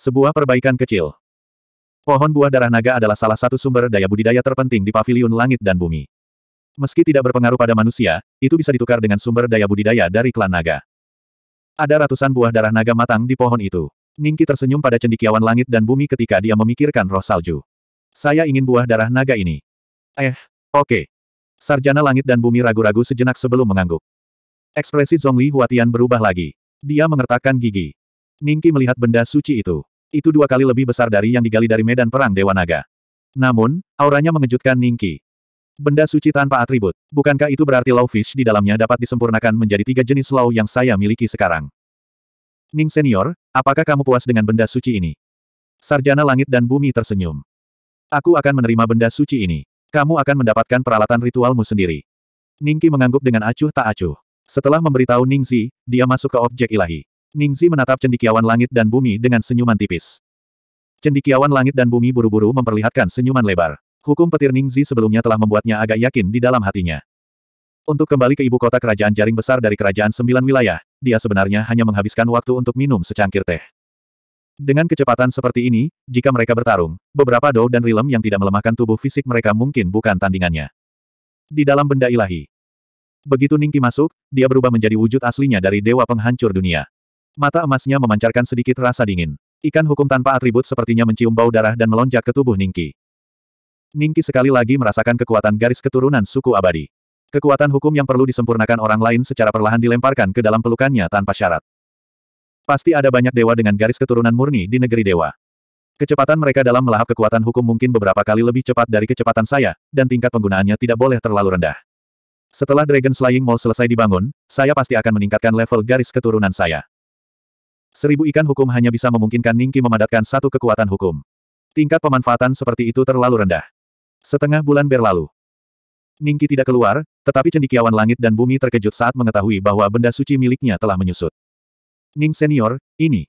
Sebuah perbaikan kecil. Pohon buah darah naga adalah salah satu sumber daya budidaya terpenting di paviliun langit dan bumi. Meski tidak berpengaruh pada manusia, itu bisa ditukar dengan sumber daya budidaya dari klan naga. Ada ratusan buah darah naga matang di pohon itu. Ningki tersenyum pada cendikiawan langit dan bumi ketika dia memikirkan roh salju. Saya ingin buah darah naga ini. Eh, oke. Okay. Sarjana langit dan bumi ragu-ragu sejenak sebelum mengangguk. Ekspresi Zhongli Huatian berubah lagi. Dia mengertakkan gigi. Ningki melihat benda suci itu. Itu dua kali lebih besar dari yang digali dari medan perang Dewa Naga. Namun, auranya mengejutkan Ningki. Benda suci tanpa atribut. Bukankah itu berarti Law Fish di dalamnya dapat disempurnakan menjadi tiga jenis lau yang saya miliki sekarang? Ning Senior, apakah kamu puas dengan benda suci ini? Sarjana Langit dan Bumi tersenyum. Aku akan menerima benda suci ini. Kamu akan mendapatkan peralatan ritualmu sendiri. Ningki mengangguk dengan acuh tak acuh. Setelah memberitahu Ningzi, dia masuk ke objek ilahi. Ningzi menatap cendikiawan langit dan bumi dengan senyuman tipis. Cendikiawan langit dan bumi buru-buru memperlihatkan senyuman lebar. Hukum petir Ningzi sebelumnya telah membuatnya agak yakin di dalam hatinya. Untuk kembali ke ibu kota kerajaan jaring besar dari kerajaan sembilan wilayah, dia sebenarnya hanya menghabiskan waktu untuk minum secangkir teh. Dengan kecepatan seperti ini, jika mereka bertarung, beberapa Dou dan Rilem yang tidak melemahkan tubuh fisik mereka mungkin bukan tandingannya. Di dalam benda ilahi. Begitu Ningki masuk, dia berubah menjadi wujud aslinya dari Dewa Penghancur Dunia. Mata emasnya memancarkan sedikit rasa dingin. Ikan hukum tanpa atribut sepertinya mencium bau darah dan melonjak ke tubuh Ningki. Ningki sekali lagi merasakan kekuatan garis keturunan suku abadi. Kekuatan hukum yang perlu disempurnakan orang lain secara perlahan dilemparkan ke dalam pelukannya tanpa syarat. Pasti ada banyak dewa dengan garis keturunan murni di negeri dewa. Kecepatan mereka dalam melahap kekuatan hukum mungkin beberapa kali lebih cepat dari kecepatan saya, dan tingkat penggunaannya tidak boleh terlalu rendah. Setelah Dragon Slaying Mall selesai dibangun, saya pasti akan meningkatkan level garis keturunan saya. Seribu ikan hukum hanya bisa memungkinkan Ningki memadatkan satu kekuatan hukum. Tingkat pemanfaatan seperti itu terlalu rendah. Setengah bulan berlalu. Ningki tidak keluar, tetapi cendikiawan langit dan bumi terkejut saat mengetahui bahwa benda suci miliknya telah menyusut. Ning senior, ini.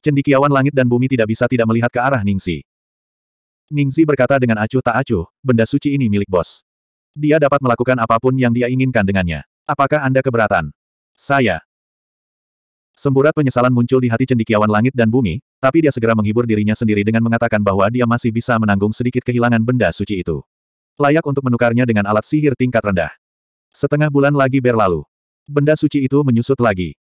Cendikiawan langit dan bumi tidak bisa tidak melihat ke arah Ningsi. Ningsi berkata dengan acuh tak acuh, benda suci ini milik bos. Dia dapat melakukan apapun yang dia inginkan dengannya. Apakah Anda keberatan? Saya. Semburat penyesalan muncul di hati cendikiawan langit dan bumi, tapi dia segera menghibur dirinya sendiri dengan mengatakan bahwa dia masih bisa menanggung sedikit kehilangan benda suci itu. Layak untuk menukarnya dengan alat sihir tingkat rendah. Setengah bulan lagi berlalu. Benda suci itu menyusut lagi.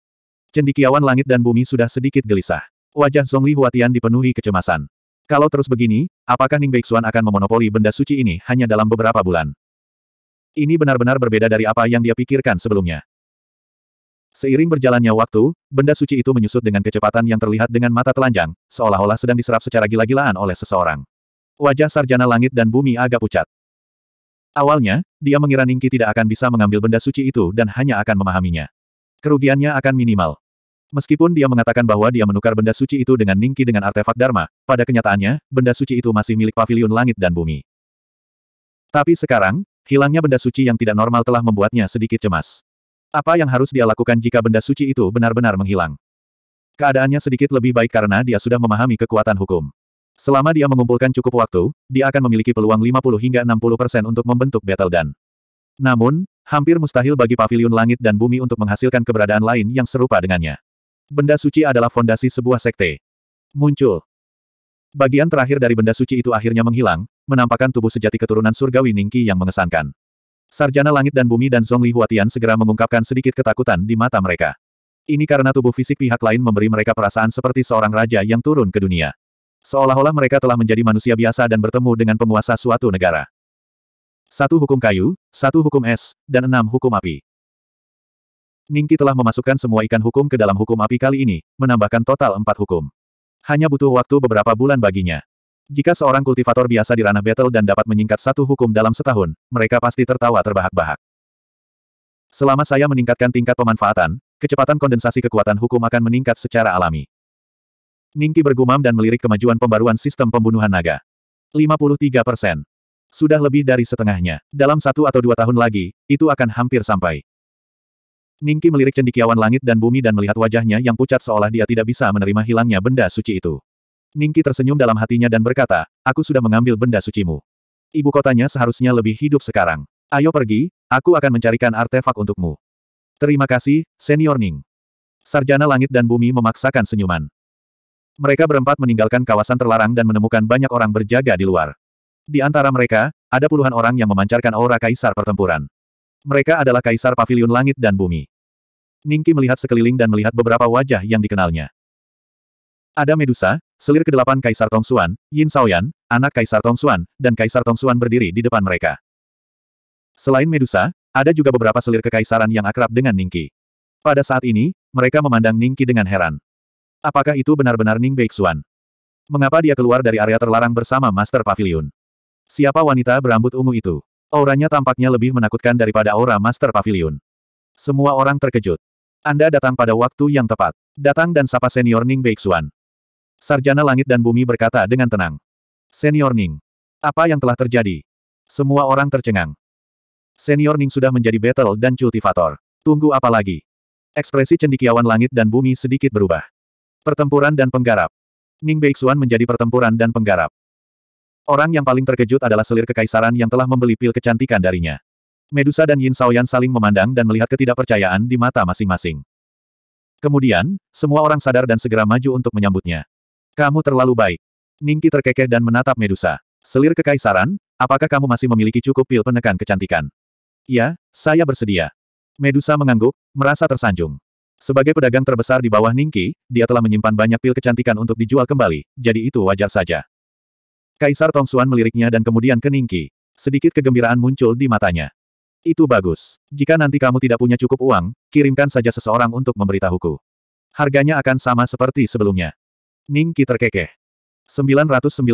Cendikiawan langit dan bumi sudah sedikit gelisah. Wajah Zhongli Huatian dipenuhi kecemasan. Kalau terus begini, apakah Ning Beixuan akan memonopoli benda suci ini hanya dalam beberapa bulan? Ini benar-benar berbeda dari apa yang dia pikirkan sebelumnya. Seiring berjalannya waktu, benda suci itu menyusut dengan kecepatan yang terlihat dengan mata telanjang, seolah-olah sedang diserap secara gila-gilaan oleh seseorang. Wajah sarjana langit dan bumi agak pucat. Awalnya, dia mengira Ningki tidak akan bisa mengambil benda suci itu dan hanya akan memahaminya. Kerugiannya akan minimal. Meskipun dia mengatakan bahwa dia menukar benda suci itu dengan Ningki dengan artefak Dharma, pada kenyataannya, benda suci itu masih milik pavilion langit dan bumi. Tapi sekarang, hilangnya benda suci yang tidak normal telah membuatnya sedikit cemas. Apa yang harus dia lakukan jika benda suci itu benar-benar menghilang? Keadaannya sedikit lebih baik karena dia sudah memahami kekuatan hukum. Selama dia mengumpulkan cukup waktu, dia akan memiliki peluang 50 hingga 60 persen untuk membentuk battle dan. Namun, hampir mustahil bagi pavilion langit dan bumi untuk menghasilkan keberadaan lain yang serupa dengannya. Benda suci adalah fondasi sebuah sekte. Muncul. Bagian terakhir dari benda suci itu akhirnya menghilang, menampakkan tubuh sejati keturunan surgawi Ningki yang mengesankan. Sarjana Langit dan Bumi dan Zhongli Huatian segera mengungkapkan sedikit ketakutan di mata mereka. Ini karena tubuh fisik pihak lain memberi mereka perasaan seperti seorang raja yang turun ke dunia. Seolah-olah mereka telah menjadi manusia biasa dan bertemu dengan penguasa suatu negara. Satu hukum kayu, satu hukum es, dan enam hukum api. Ningki telah memasukkan semua ikan hukum ke dalam hukum api kali ini, menambahkan total empat hukum. Hanya butuh waktu beberapa bulan baginya. Jika seorang kultivator biasa di ranah battle dan dapat menyingkat satu hukum dalam setahun, mereka pasti tertawa terbahak-bahak. Selama saya meningkatkan tingkat pemanfaatan, kecepatan kondensasi kekuatan hukum akan meningkat secara alami. Ningki bergumam dan melirik kemajuan pembaruan sistem pembunuhan naga. 53 persen. Sudah lebih dari setengahnya. Dalam satu atau dua tahun lagi, itu akan hampir sampai. Ningki melirik cendikiawan langit dan bumi dan melihat wajahnya yang pucat seolah dia tidak bisa menerima hilangnya benda suci itu. Ningki tersenyum dalam hatinya dan berkata, aku sudah mengambil benda sucimu. Ibu kotanya seharusnya lebih hidup sekarang. Ayo pergi, aku akan mencarikan artefak untukmu. Terima kasih, Senior Ning. Sarjana langit dan bumi memaksakan senyuman. Mereka berempat meninggalkan kawasan terlarang dan menemukan banyak orang berjaga di luar. Di antara mereka, ada puluhan orang yang memancarkan aura kaisar pertempuran. Mereka adalah kaisar pavilion langit dan bumi. Ningki melihat sekeliling dan melihat beberapa wajah yang dikenalnya. Ada Medusa, Selir kedelapan Kaisar Tong Tongsuan, Yin Saoyan, anak Kaisar Tong Tongsuan, dan Kaisar Tong Tongsuan berdiri di depan mereka. Selain Medusa, ada juga beberapa selir kekaisaran yang akrab dengan Ningqi. Pada saat ini, mereka memandang Ningqi dengan heran. Apakah itu benar-benar Ning Beixuan? Mengapa dia keluar dari area terlarang bersama Master Pavilion? Siapa wanita berambut ungu itu? Auranya tampaknya lebih menakutkan daripada aura Master Pavilion. Semua orang terkejut. Anda datang pada waktu yang tepat. Datang dan sapa senior Ning Beixuan. Sarjana Langit dan Bumi berkata dengan tenang. Senior Ning, apa yang telah terjadi? Semua orang tercengang. Senior Ning sudah menjadi battle dan cultivator. Tunggu apa lagi? Ekspresi cendikiawan langit dan bumi sedikit berubah. Pertempuran dan penggarap. Ning Beixuan menjadi pertempuran dan penggarap. Orang yang paling terkejut adalah selir kekaisaran yang telah membeli pil kecantikan darinya. Medusa dan Yin Saoyan saling memandang dan melihat ketidakpercayaan di mata masing-masing. Kemudian, semua orang sadar dan segera maju untuk menyambutnya. Kamu terlalu baik. Ningki terkekeh dan menatap Medusa. Selir kekaisaran, apakah kamu masih memiliki cukup pil penekan kecantikan? Ya, saya bersedia. Medusa mengangguk, merasa tersanjung. Sebagai pedagang terbesar di bawah Ningki, dia telah menyimpan banyak pil kecantikan untuk dijual kembali, jadi itu wajar saja. Kaisar Tongsuan meliriknya dan kemudian ke Ningki. Sedikit kegembiraan muncul di matanya. Itu bagus. Jika nanti kamu tidak punya cukup uang, kirimkan saja seseorang untuk memberitahuku. Harganya akan sama seperti sebelumnya. Ning Ki terkekeh. 992.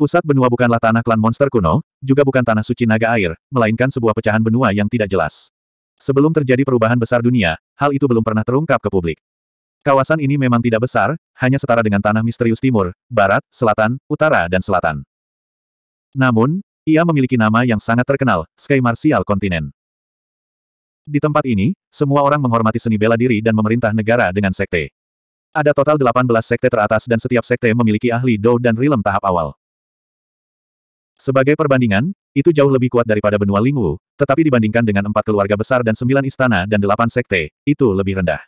Pusat benua bukanlah tanah klan monster kuno, juga bukan tanah suci naga air, melainkan sebuah pecahan benua yang tidak jelas. Sebelum terjadi perubahan besar dunia, hal itu belum pernah terungkap ke publik. Kawasan ini memang tidak besar, hanya setara dengan tanah misterius timur, barat, selatan, utara dan selatan. Namun, ia memiliki nama yang sangat terkenal, Sky Martial Continent. Di tempat ini, semua orang menghormati seni bela diri dan memerintah negara dengan sekte. Ada total 18 sekte teratas dan setiap sekte memiliki ahli Dou dan Rilem tahap awal. Sebagai perbandingan, itu jauh lebih kuat daripada benua Lingwu, tetapi dibandingkan dengan empat keluarga besar dan sembilan istana dan delapan sekte, itu lebih rendah.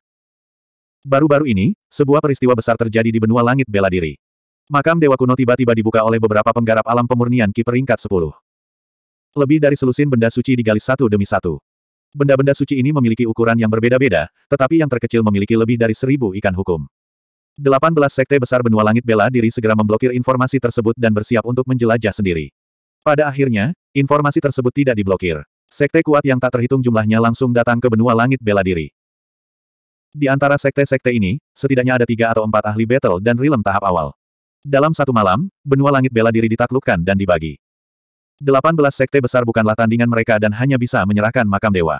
Baru-baru ini, sebuah peristiwa besar terjadi di benua langit bela diri. Makam Dewa Kuno tiba-tiba dibuka oleh beberapa penggarap alam pemurnian Ki peringkat 10. Lebih dari selusin benda suci digali satu demi satu. Benda-benda suci ini memiliki ukuran yang berbeda-beda, tetapi yang terkecil memiliki lebih dari seribu ikan hukum. 18 sekte besar benua langit bela diri segera memblokir informasi tersebut dan bersiap untuk menjelajah sendiri. Pada akhirnya, informasi tersebut tidak diblokir. Sekte kuat yang tak terhitung jumlahnya langsung datang ke benua langit bela diri. Di antara sekte-sekte ini, setidaknya ada tiga atau empat ahli battle dan realm tahap awal. Dalam satu malam, benua langit bela diri ditaklukkan dan dibagi. 18 sekte besar bukanlah tandingan mereka dan hanya bisa menyerahkan makam dewa.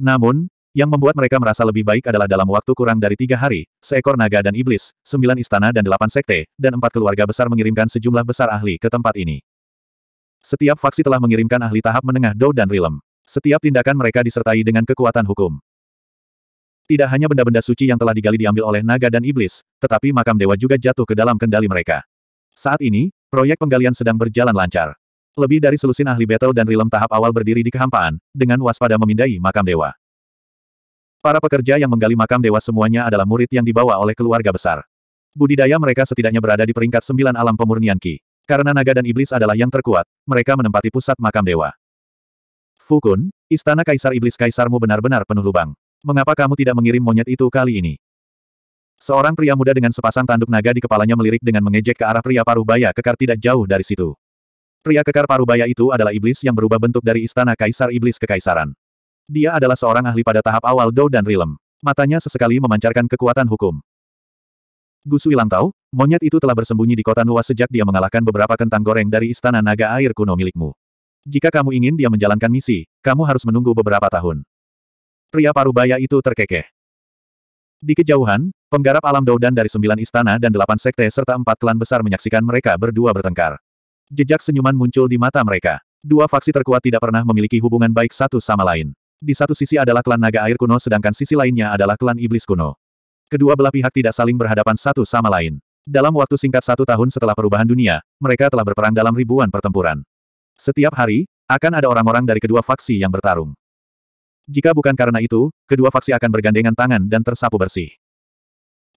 Namun, yang membuat mereka merasa lebih baik adalah dalam waktu kurang dari tiga hari, seekor naga dan iblis, sembilan istana dan delapan sekte, dan empat keluarga besar mengirimkan sejumlah besar ahli ke tempat ini. Setiap faksi telah mengirimkan ahli tahap menengah Dou dan Rilem. Setiap tindakan mereka disertai dengan kekuatan hukum. Tidak hanya benda-benda suci yang telah digali diambil oleh naga dan iblis, tetapi makam dewa juga jatuh ke dalam kendali mereka. Saat ini, proyek penggalian sedang berjalan lancar. Lebih dari selusin ahli battle dan Rilem tahap awal berdiri di kehampaan, dengan waspada memindai makam dewa. Para pekerja yang menggali makam dewa semuanya adalah murid yang dibawa oleh keluarga besar. Budidaya mereka setidaknya berada di peringkat sembilan alam pemurnian Ki. Karena naga dan iblis adalah yang terkuat, mereka menempati pusat makam dewa. Fukun, istana kaisar iblis kaisarmu benar-benar penuh lubang. Mengapa kamu tidak mengirim monyet itu kali ini? Seorang pria muda dengan sepasang tanduk naga di kepalanya melirik dengan mengejek ke arah pria parubaya kekar tidak jauh dari situ. Pria kekar parubaya itu adalah iblis yang berubah bentuk dari istana kaisar iblis kekaisaran. Dia adalah seorang ahli pada tahap awal Dou dan Rilem. Matanya sesekali memancarkan kekuatan hukum. Gusu Ilang tahu, monyet itu telah bersembunyi di kota Nua sejak dia mengalahkan beberapa kentang goreng dari istana naga air kuno milikmu. Jika kamu ingin dia menjalankan misi, kamu harus menunggu beberapa tahun. Pria parubaya itu terkekeh. Di kejauhan, penggarap alam Doudan dari sembilan istana dan delapan sekte serta empat klan besar menyaksikan mereka berdua bertengkar. Jejak senyuman muncul di mata mereka. Dua faksi terkuat tidak pernah memiliki hubungan baik satu sama lain. Di satu sisi adalah klan naga air kuno sedangkan sisi lainnya adalah klan iblis kuno. Kedua belah pihak tidak saling berhadapan satu sama lain. Dalam waktu singkat satu tahun setelah perubahan dunia, mereka telah berperang dalam ribuan pertempuran. Setiap hari, akan ada orang-orang dari kedua faksi yang bertarung. Jika bukan karena itu, kedua faksi akan bergandengan tangan dan tersapu bersih.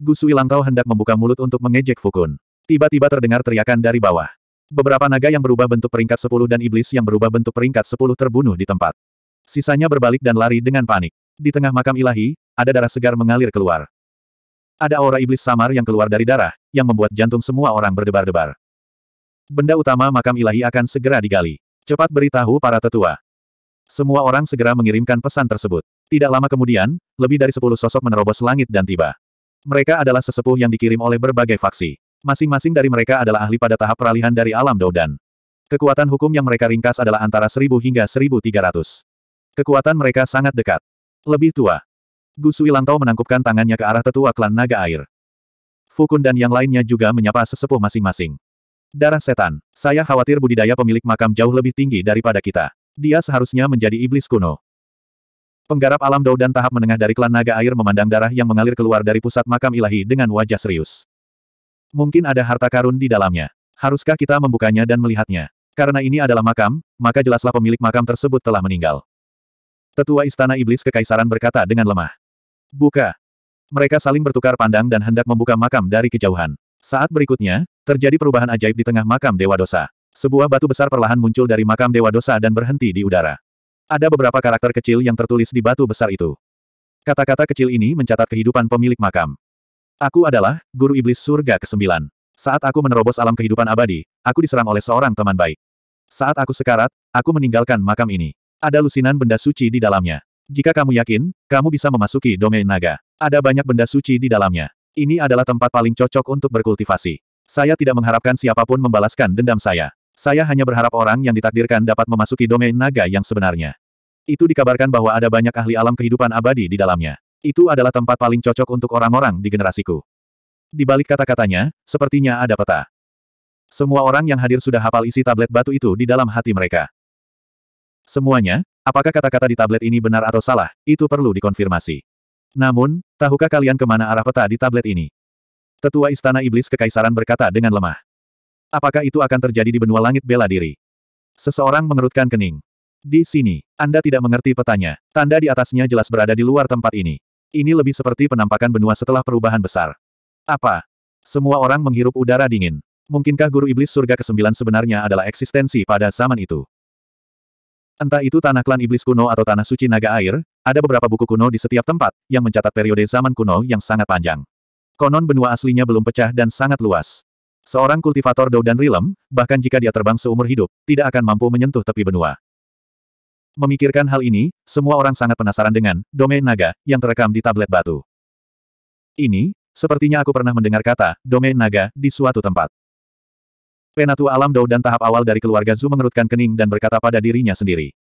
Gu Sui Langtao hendak membuka mulut untuk mengejek Fukun. Tiba-tiba terdengar teriakan dari bawah. Beberapa naga yang berubah bentuk peringkat 10 dan iblis yang berubah bentuk peringkat 10 terbunuh di tempat. Sisanya berbalik dan lari dengan panik. Di tengah makam ilahi, ada darah segar mengalir keluar. Ada aura iblis samar yang keluar dari darah, yang membuat jantung semua orang berdebar-debar. Benda utama makam ilahi akan segera digali. Cepat beritahu para tetua. Semua orang segera mengirimkan pesan tersebut. Tidak lama kemudian, lebih dari sepuluh sosok menerobos langit dan tiba. Mereka adalah sesepuh yang dikirim oleh berbagai faksi. Masing-masing dari mereka adalah ahli pada tahap peralihan dari alam Doudan. Kekuatan hukum yang mereka ringkas adalah antara seribu hingga 1300. Kekuatan mereka sangat dekat. Lebih tua. Gu Suilantau menangkupkan tangannya ke arah tetua klan naga air. Fukun dan yang lainnya juga menyapa sesepuh masing-masing. Darah setan. Saya khawatir budidaya pemilik makam jauh lebih tinggi daripada kita. Dia seharusnya menjadi iblis kuno. Penggarap alam dou dan tahap menengah dari klan naga air memandang darah yang mengalir keluar dari pusat makam ilahi dengan wajah serius. Mungkin ada harta karun di dalamnya. Haruskah kita membukanya dan melihatnya? Karena ini adalah makam, maka jelaslah pemilik makam tersebut telah meninggal. Tetua Istana Iblis Kekaisaran berkata dengan lemah. Buka. Mereka saling bertukar pandang dan hendak membuka makam dari kejauhan. Saat berikutnya, terjadi perubahan ajaib di tengah makam Dewa Dosa. Sebuah batu besar perlahan muncul dari makam Dewa Dosa dan berhenti di udara. Ada beberapa karakter kecil yang tertulis di batu besar itu. Kata-kata kecil ini mencatat kehidupan pemilik makam. Aku adalah guru iblis surga ke-9. Saat aku menerobos alam kehidupan abadi, aku diserang oleh seorang teman baik. Saat aku sekarat, aku meninggalkan makam ini. Ada lusinan benda suci di dalamnya. Jika kamu yakin, kamu bisa memasuki domain naga. Ada banyak benda suci di dalamnya. Ini adalah tempat paling cocok untuk berkultivasi. Saya tidak mengharapkan siapapun membalaskan dendam saya. Saya hanya berharap orang yang ditakdirkan dapat memasuki domain naga yang sebenarnya. Itu dikabarkan bahwa ada banyak ahli alam kehidupan abadi di dalamnya. Itu adalah tempat paling cocok untuk orang-orang di generasiku. Di balik kata-katanya, sepertinya ada peta. Semua orang yang hadir sudah hafal isi tablet batu itu di dalam hati mereka. Semuanya, apakah kata-kata di tablet ini benar atau salah, itu perlu dikonfirmasi. Namun, tahukah kalian kemana arah peta di tablet ini? Tetua Istana Iblis Kekaisaran berkata dengan lemah. Apakah itu akan terjadi di benua langit bela diri? Seseorang mengerutkan kening. Di sini, Anda tidak mengerti petanya. Tanda di atasnya jelas berada di luar tempat ini. Ini lebih seperti penampakan benua setelah perubahan besar. Apa? Semua orang menghirup udara dingin. Mungkinkah guru iblis surga ke-9 sebenarnya adalah eksistensi pada zaman itu? Entah itu tanah klan iblis kuno atau tanah suci naga air, ada beberapa buku kuno di setiap tempat, yang mencatat periode zaman kuno yang sangat panjang. Konon benua aslinya belum pecah dan sangat luas. Seorang kultivator dan Rilem, bahkan jika dia terbang seumur hidup, tidak akan mampu menyentuh tepi benua. Memikirkan hal ini, semua orang sangat penasaran dengan domain naga yang terekam di tablet batu. Ini, sepertinya aku pernah mendengar kata domain naga di suatu tempat. Penatu alam Dao dan tahap awal dari keluarga Zu mengerutkan kening dan berkata pada dirinya sendiri.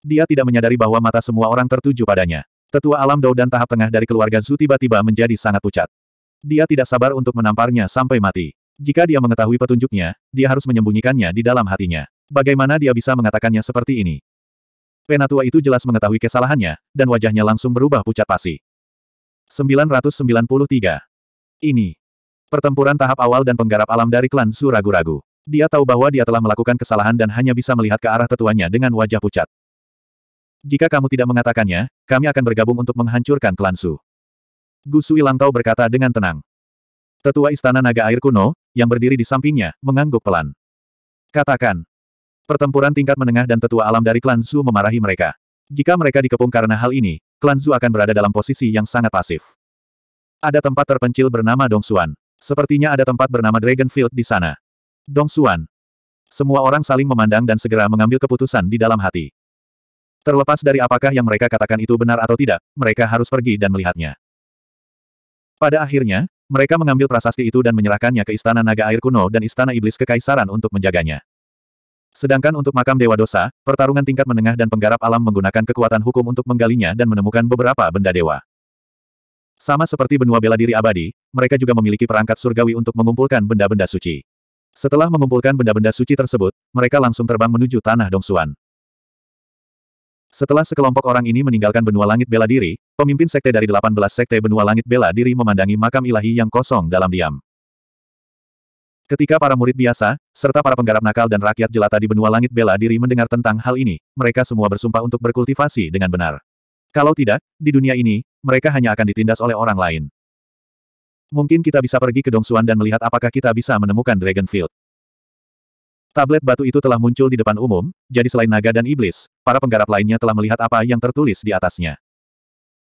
Dia tidak menyadari bahwa mata semua orang tertuju padanya. Tetua alam Dao dan tahap tengah dari keluarga Zu tiba-tiba menjadi sangat pucat. Dia tidak sabar untuk menamparnya sampai mati. Jika dia mengetahui petunjuknya, dia harus menyembunyikannya di dalam hatinya. Bagaimana dia bisa mengatakannya seperti ini? Penatua itu jelas mengetahui kesalahannya, dan wajahnya langsung berubah pucat pasi. 993. Ini. Pertempuran tahap awal dan penggarap alam dari klan Su ragu-ragu. Dia tahu bahwa dia telah melakukan kesalahan dan hanya bisa melihat ke arah tetuanya dengan wajah pucat. Jika kamu tidak mengatakannya, kami akan bergabung untuk menghancurkan klan Su. Gu Sui Langtau berkata dengan tenang. Tetua Istana Naga Air Kuno, yang berdiri di sampingnya, mengangguk pelan. Katakan. Pertempuran tingkat menengah dan tetua alam dari klan Su memarahi mereka. Jika mereka dikepung karena hal ini, klan Su akan berada dalam posisi yang sangat pasif. Ada tempat terpencil bernama Dongsuan. Sepertinya ada tempat bernama Dragonfield di sana. Dong Xuan. Semua orang saling memandang dan segera mengambil keputusan di dalam hati. Terlepas dari apakah yang mereka katakan itu benar atau tidak, mereka harus pergi dan melihatnya. Pada akhirnya, mereka mengambil prasasti itu dan menyerahkannya ke Istana Naga Air Kuno dan Istana Iblis Kekaisaran untuk menjaganya. Sedangkan untuk makam Dewa Dosa, pertarungan tingkat menengah dan penggarap alam menggunakan kekuatan hukum untuk menggalinya dan menemukan beberapa benda dewa. Sama seperti benua bela diri abadi, mereka juga memiliki perangkat surgawi untuk mengumpulkan benda-benda suci. Setelah mengumpulkan benda-benda suci tersebut, mereka langsung terbang menuju tanah Dongsuan. Setelah sekelompok orang ini meninggalkan benua langit bela diri, pemimpin sekte dari 18 sekte benua langit bela diri memandangi makam ilahi yang kosong dalam diam. Ketika para murid biasa, serta para penggarap nakal dan rakyat jelata di benua langit bela diri mendengar tentang hal ini, mereka semua bersumpah untuk berkultivasi dengan benar. Kalau tidak, di dunia ini, mereka hanya akan ditindas oleh orang lain. Mungkin kita bisa pergi ke Dongsuan dan melihat apakah kita bisa menemukan Dragonfield. Tablet batu itu telah muncul di depan umum, jadi selain naga dan iblis, para penggarap lainnya telah melihat apa yang tertulis di atasnya.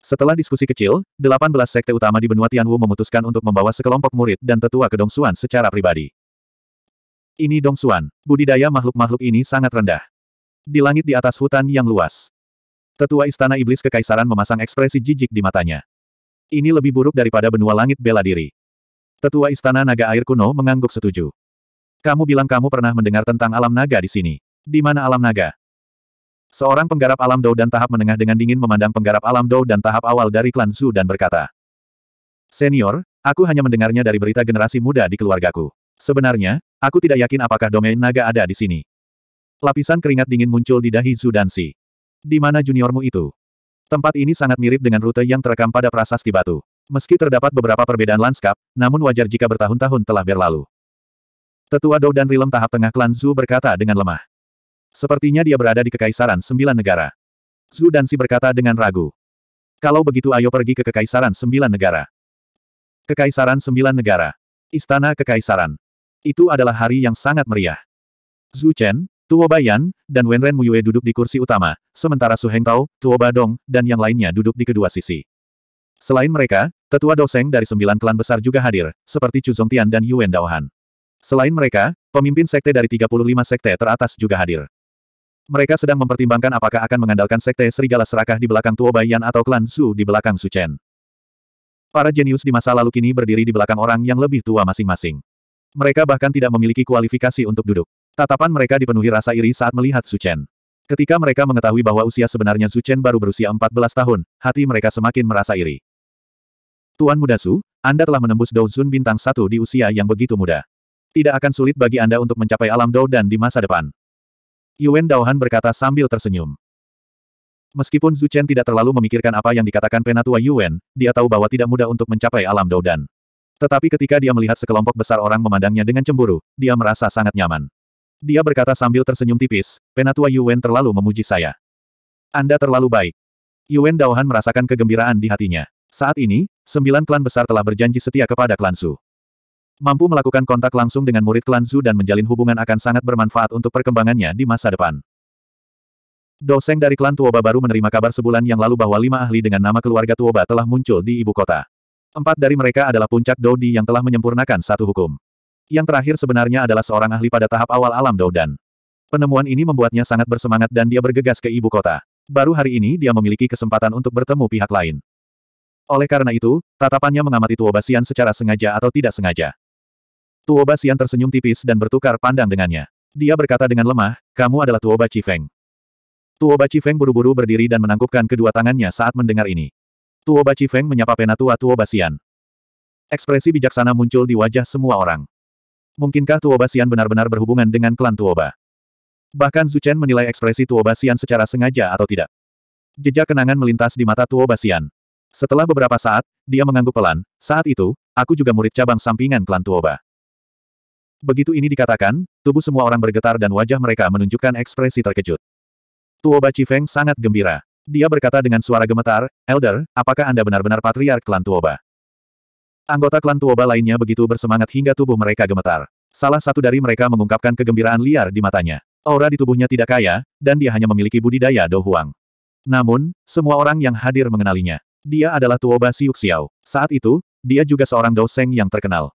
Setelah diskusi kecil, 18 sekte utama di benua Tianwu memutuskan untuk membawa sekelompok murid dan tetua ke Dongsuan secara pribadi. Ini Dongsuan, budidaya makhluk-makhluk ini sangat rendah. Di langit di atas hutan yang luas, Tetua Istana Iblis Kekaisaran memasang ekspresi jijik di matanya. Ini lebih buruk daripada benua langit bela diri. Tetua Istana Naga Air Kuno mengangguk setuju. Kamu bilang kamu pernah mendengar tentang alam naga di sini. Di mana alam naga? Seorang penggarap alam Dou dan tahap menengah dengan dingin memandang penggarap alam Dou dan tahap awal dari klan Zhu dan berkata, Senior, aku hanya mendengarnya dari berita generasi muda di keluargaku. Sebenarnya, aku tidak yakin apakah domain naga ada di sini. Lapisan keringat dingin muncul di dahi Zhu dan Si. Di mana juniormu itu? Tempat ini sangat mirip dengan rute yang terekam pada prasasti batu. Meski terdapat beberapa perbedaan lanskap, namun wajar jika bertahun-tahun telah berlalu. Tetua Dou dan Rilem tahap tengah klan Zhu berkata dengan lemah. Sepertinya dia berada di Kekaisaran Sembilan Negara. Zhu dan Si berkata dengan ragu. Kalau begitu ayo pergi ke Kekaisaran Sembilan Negara. Kekaisaran Sembilan Negara. Istana Kekaisaran. Itu adalah hari yang sangat meriah. Zhu Chen, Tuo Bayan, dan Wenren Muyue duduk di kursi utama, sementara Su Heng Tao, Tuo Badong, dan yang lainnya duduk di kedua sisi. Selain mereka, tetua Doseng dari sembilan klan besar juga hadir, seperti Chu Zongtian dan Yuan Daohan. Selain mereka, pemimpin sekte dari 35 sekte teratas juga hadir. Mereka sedang mempertimbangkan apakah akan mengandalkan sekte serigala serakah di belakang Tuo Bayan atau klan Su di belakang Su Chen. Para jenius di masa lalu kini berdiri di belakang orang yang lebih tua masing-masing. Mereka bahkan tidak memiliki kualifikasi untuk duduk. Tatapan mereka dipenuhi rasa iri saat melihat Suchen. Ketika mereka mengetahui bahwa usia sebenarnya Suchen baru berusia 14 tahun, hati mereka semakin merasa iri. Tuan Muda Su, Anda telah menembus Zun bintang satu di usia yang begitu muda. Tidak akan sulit bagi Anda untuk mencapai alam Dou dan di masa depan. Yuen Daohan berkata sambil tersenyum. Meskipun Zuchen tidak terlalu memikirkan apa yang dikatakan penatua Yuen, dia tahu bahwa tidak mudah untuk mencapai alam dan. Tetapi ketika dia melihat sekelompok besar orang memandangnya dengan cemburu, dia merasa sangat nyaman. Dia berkata sambil tersenyum tipis, Penatua Yuwen terlalu memuji saya. Anda terlalu baik. Yuwen Daohan merasakan kegembiraan di hatinya. Saat ini, sembilan klan besar telah berjanji setia kepada klan Su. Mampu melakukan kontak langsung dengan murid klan Su dan menjalin hubungan akan sangat bermanfaat untuk perkembangannya di masa depan. Doseng dari klan Tuoba baru menerima kabar sebulan yang lalu bahwa lima ahli dengan nama keluarga Tuoba telah muncul di ibu kota. Empat dari mereka adalah puncak Dodi yang telah menyempurnakan satu hukum. Yang terakhir sebenarnya adalah seorang ahli pada tahap awal alam Doudan. Penemuan ini membuatnya sangat bersemangat dan dia bergegas ke ibu kota. Baru hari ini dia memiliki kesempatan untuk bertemu pihak lain. Oleh karena itu, tatapannya mengamati Tuobasian secara sengaja atau tidak sengaja. Tuobasian tersenyum tipis dan bertukar pandang dengannya. Dia berkata dengan lemah, kamu adalah Tuoba Cifeng. Tuoba Cifeng buru-buru berdiri dan menangkupkan kedua tangannya saat mendengar ini. Tuoba Feng menyapa Penatua Tuoba Xian. Ekspresi bijaksana muncul di wajah semua orang. Mungkinkah Tuoba Xian benar-benar berhubungan dengan klan Tuoba? Bahkan Zuchen menilai ekspresi Tuoba Xian secara sengaja atau tidak. Jejak kenangan melintas di mata Tuoba Xian. Setelah beberapa saat, dia mengangguk pelan, saat itu, aku juga murid cabang sampingan klan Tuoba. Begitu ini dikatakan, tubuh semua orang bergetar dan wajah mereka menunjukkan ekspresi terkejut. Tuo Tuoba Feng sangat gembira. Dia berkata dengan suara gemetar, Elder, apakah Anda benar-benar patriark klan Tuoba? Anggota klan Tuoba lainnya begitu bersemangat hingga tubuh mereka gemetar. Salah satu dari mereka mengungkapkan kegembiraan liar di matanya. Aura di tubuhnya tidak kaya, dan dia hanya memiliki budidaya Dohuang. Namun, semua orang yang hadir mengenalinya. Dia adalah Tuoba Siuxiao. Saat itu, dia juga seorang Douseng yang terkenal.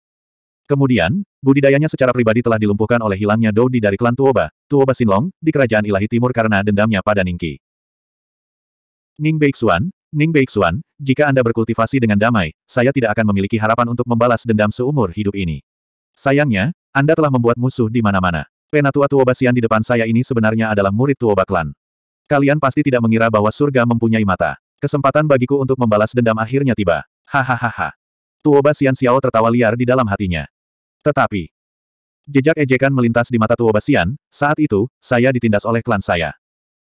Kemudian, budidayanya secara pribadi telah dilumpuhkan oleh hilangnya Doudi dari klan Tuoba, Tuoba Sinlong, di kerajaan ilahi timur karena dendamnya pada Ningki. Ning Beixuan, Ning Beixuan, jika Anda berkultivasi dengan damai, saya tidak akan memiliki harapan untuk membalas dendam seumur hidup ini. Sayangnya, Anda telah membuat musuh di mana-mana. Penatua Tuobasian di depan saya ini sebenarnya adalah murid Tuobaklan. Kalian pasti tidak mengira bahwa surga mempunyai mata. Kesempatan bagiku untuk membalas dendam akhirnya tiba. Hahaha. Tuobasian Xiao tertawa liar di dalam hatinya. Tetapi, jejak ejekan melintas di mata Tuobasian. saat itu, saya ditindas oleh klan saya.